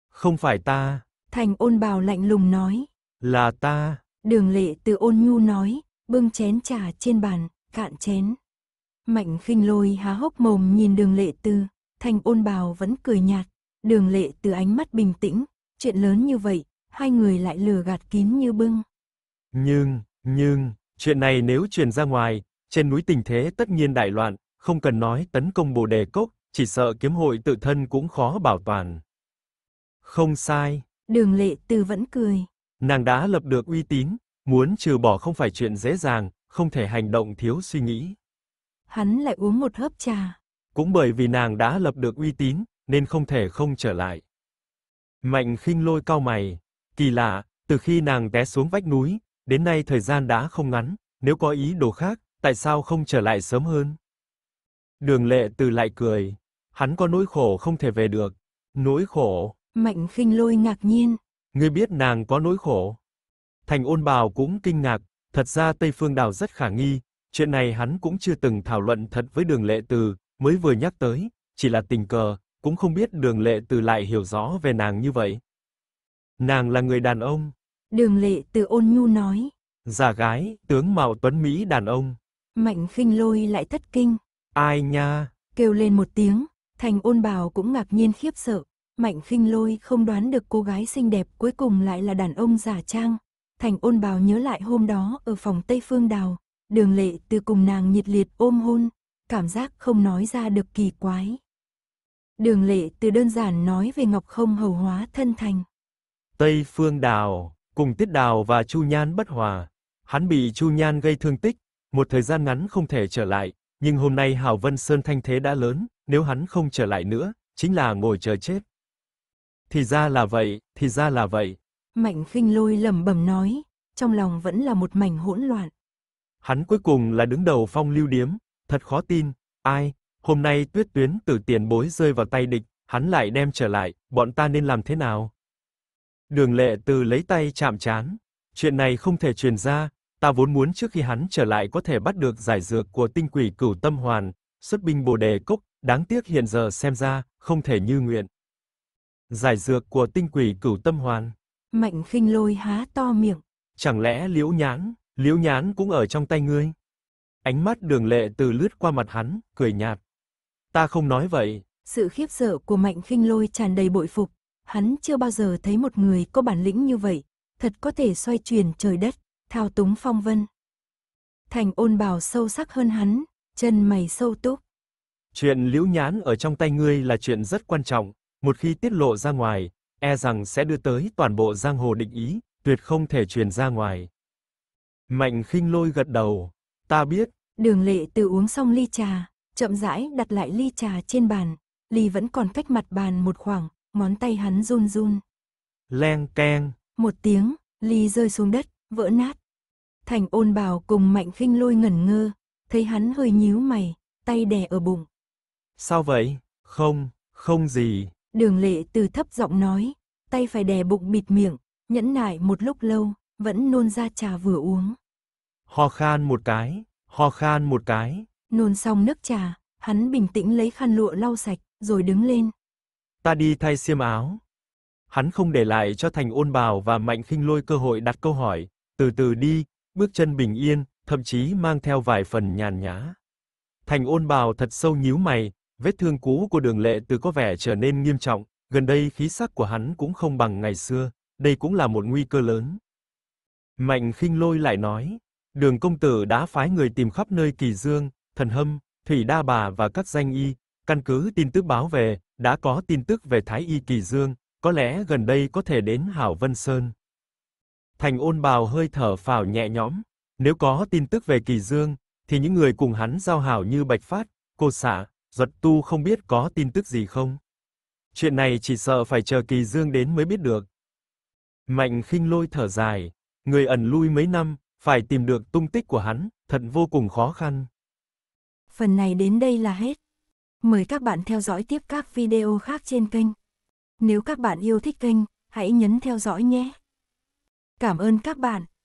Không phải ta. Thành ôn bào lạnh lùng nói. Là ta. Đường lệ từ ôn nhu nói, bưng chén trà trên bàn, cạn chén. Mạnh khinh lôi há hốc mồm nhìn đường lệ tư, thành ôn bào vẫn cười nhạt. Đường lệ từ ánh mắt bình tĩnh, chuyện lớn như vậy, hai người lại lừa gạt kín như bưng. Nhưng, nhưng, chuyện này nếu truyền ra ngoài, trên núi tình thế tất nhiên đại loạn, không cần nói tấn công Bồ Đề Cốc, chỉ sợ kiếm hội tự thân cũng khó bảo toàn. Không sai. Đường lệ tư vẫn cười. Nàng đã lập được uy tín, muốn trừ bỏ không phải chuyện dễ dàng, không thể hành động thiếu suy nghĩ. Hắn lại uống một hớp trà. Cũng bởi vì nàng đã lập được uy tín, nên không thể không trở lại. Mạnh khinh lôi cao mày. Kỳ lạ, từ khi nàng té xuống vách núi, đến nay thời gian đã không ngắn, nếu có ý đồ khác, tại sao không trở lại sớm hơn? Đường lệ từ lại cười, hắn có nỗi khổ không thể về được, nỗi khổ. Mạnh khinh lôi ngạc nhiên. Ngươi biết nàng có nỗi khổ. Thành ôn bào cũng kinh ngạc, thật ra Tây Phương Đào rất khả nghi, chuyện này hắn cũng chưa từng thảo luận thật với đường lệ từ, mới vừa nhắc tới, chỉ là tình cờ, cũng không biết đường lệ từ lại hiểu rõ về nàng như vậy. Nàng là người đàn ông. Đường lệ từ ôn nhu nói. Giả gái, tướng mạo tuấn Mỹ đàn ông. Mạnh khinh lôi lại thất kinh. Ai nha? Kêu lên một tiếng, thành ôn bào cũng ngạc nhiên khiếp sợ. Mạnh khinh lôi không đoán được cô gái xinh đẹp cuối cùng lại là đàn ông giả trang. Thành ôn bào nhớ lại hôm đó ở phòng Tây Phương Đào. Đường lệ từ cùng nàng nhiệt liệt ôm hôn, cảm giác không nói ra được kỳ quái. Đường lệ từ đơn giản nói về Ngọc Không hầu hóa thân thành. Tây Phương Đào, cùng Tiết Đào và Chu Nhan bất hòa. Hắn bị Chu Nhan gây thương tích, một thời gian ngắn không thể trở lại, nhưng hôm nay Hào Vân Sơn thanh thế đã lớn, nếu hắn không trở lại nữa, chính là ngồi chờ chết. Thì ra là vậy, thì ra là vậy. Mạnh khinh lôi lầm bầm nói, trong lòng vẫn là một mảnh hỗn loạn. Hắn cuối cùng là đứng đầu phong lưu điếm, thật khó tin, ai, hôm nay tuyết tuyến tử tiền bối rơi vào tay địch, hắn lại đem trở lại, bọn ta nên làm thế nào? Đường lệ từ lấy tay chạm chán, chuyện này không thể truyền ra, Ta vốn muốn trước khi hắn trở lại có thể bắt được giải dược của tinh quỷ cửu tâm hoàn, xuất binh bồ đề cốc, đáng tiếc hiện giờ xem ra, không thể như nguyện. Giải dược của tinh quỷ cửu tâm hoàn. Mạnh khinh lôi há to miệng. Chẳng lẽ liễu nhán, liễu nhán cũng ở trong tay ngươi? Ánh mắt đường lệ từ lướt qua mặt hắn, cười nhạt. Ta không nói vậy. Sự khiếp sợ của mạnh khinh lôi tràn đầy bội phục. Hắn chưa bao giờ thấy một người có bản lĩnh như vậy, thật có thể xoay chuyển trời đất thao túng phong vân. Thành ôn bảo sâu sắc hơn hắn, chân mày sâu túc. Chuyện liễu nhãn ở trong tay ngươi là chuyện rất quan trọng, một khi tiết lộ ra ngoài, e rằng sẽ đưa tới toàn bộ giang hồ định ý, tuyệt không thể truyền ra ngoài. Mạnh khinh lôi gật đầu, ta biết. Đường lệ từ uống xong ly trà, chậm rãi đặt lại ly trà trên bàn, ly vẫn còn cách mặt bàn một khoảng, ngón tay hắn run run. Leng keng. Một tiếng, ly rơi xuống đất, vỡ nát. Thành ôn bào cùng mạnh khinh lôi ngẩn ngơ, thấy hắn hơi nhíu mày, tay đè ở bụng. Sao vậy? Không, không gì. Đường lệ từ thấp giọng nói, tay phải đè bụng bịt miệng, nhẫn nại một lúc lâu, vẫn nôn ra trà vừa uống. Ho khan một cái, ho khan một cái. Nôn xong nước trà, hắn bình tĩnh lấy khăn lụa lau sạch, rồi đứng lên. Ta đi thay xiêm áo. Hắn không để lại cho thành ôn bào và mạnh khinh lôi cơ hội đặt câu hỏi, từ từ đi, bước chân bình yên, thậm chí mang theo vài phần nhàn nhã. Thành Ôn Bào thật sâu nhíu mày, vết thương cũ của Đường Lệ Từ có vẻ trở nên nghiêm trọng, gần đây khí sắc của hắn cũng không bằng ngày xưa, đây cũng là một nguy cơ lớn. Mạnh Khinh Lôi lại nói, Đường công tử đã phái người tìm khắp nơi Kỳ Dương, Thần Hâm, Thủy Đa Bà và các danh y, căn cứ tin tức báo về, đã có tin tức về Thái y Kỳ Dương, có lẽ gần đây có thể đến Hảo Vân Sơn. Thành ôn bào hơi thở phào nhẹ nhõm. Nếu có tin tức về Kỳ Dương, thì những người cùng hắn giao hảo như Bạch Phát, Cô Xạ, Duật Tu không biết có tin tức gì không. Chuyện này chỉ sợ phải chờ Kỳ Dương đến mới biết được. Mạnh khinh lôi thở dài, người ẩn lui mấy năm, phải tìm được tung tích của hắn, thật vô cùng khó khăn. Phần này đến đây là hết. Mời các bạn theo dõi tiếp các video khác trên kênh. Nếu các bạn yêu thích kênh, hãy nhấn theo dõi nhé. Cảm ơn các bạn.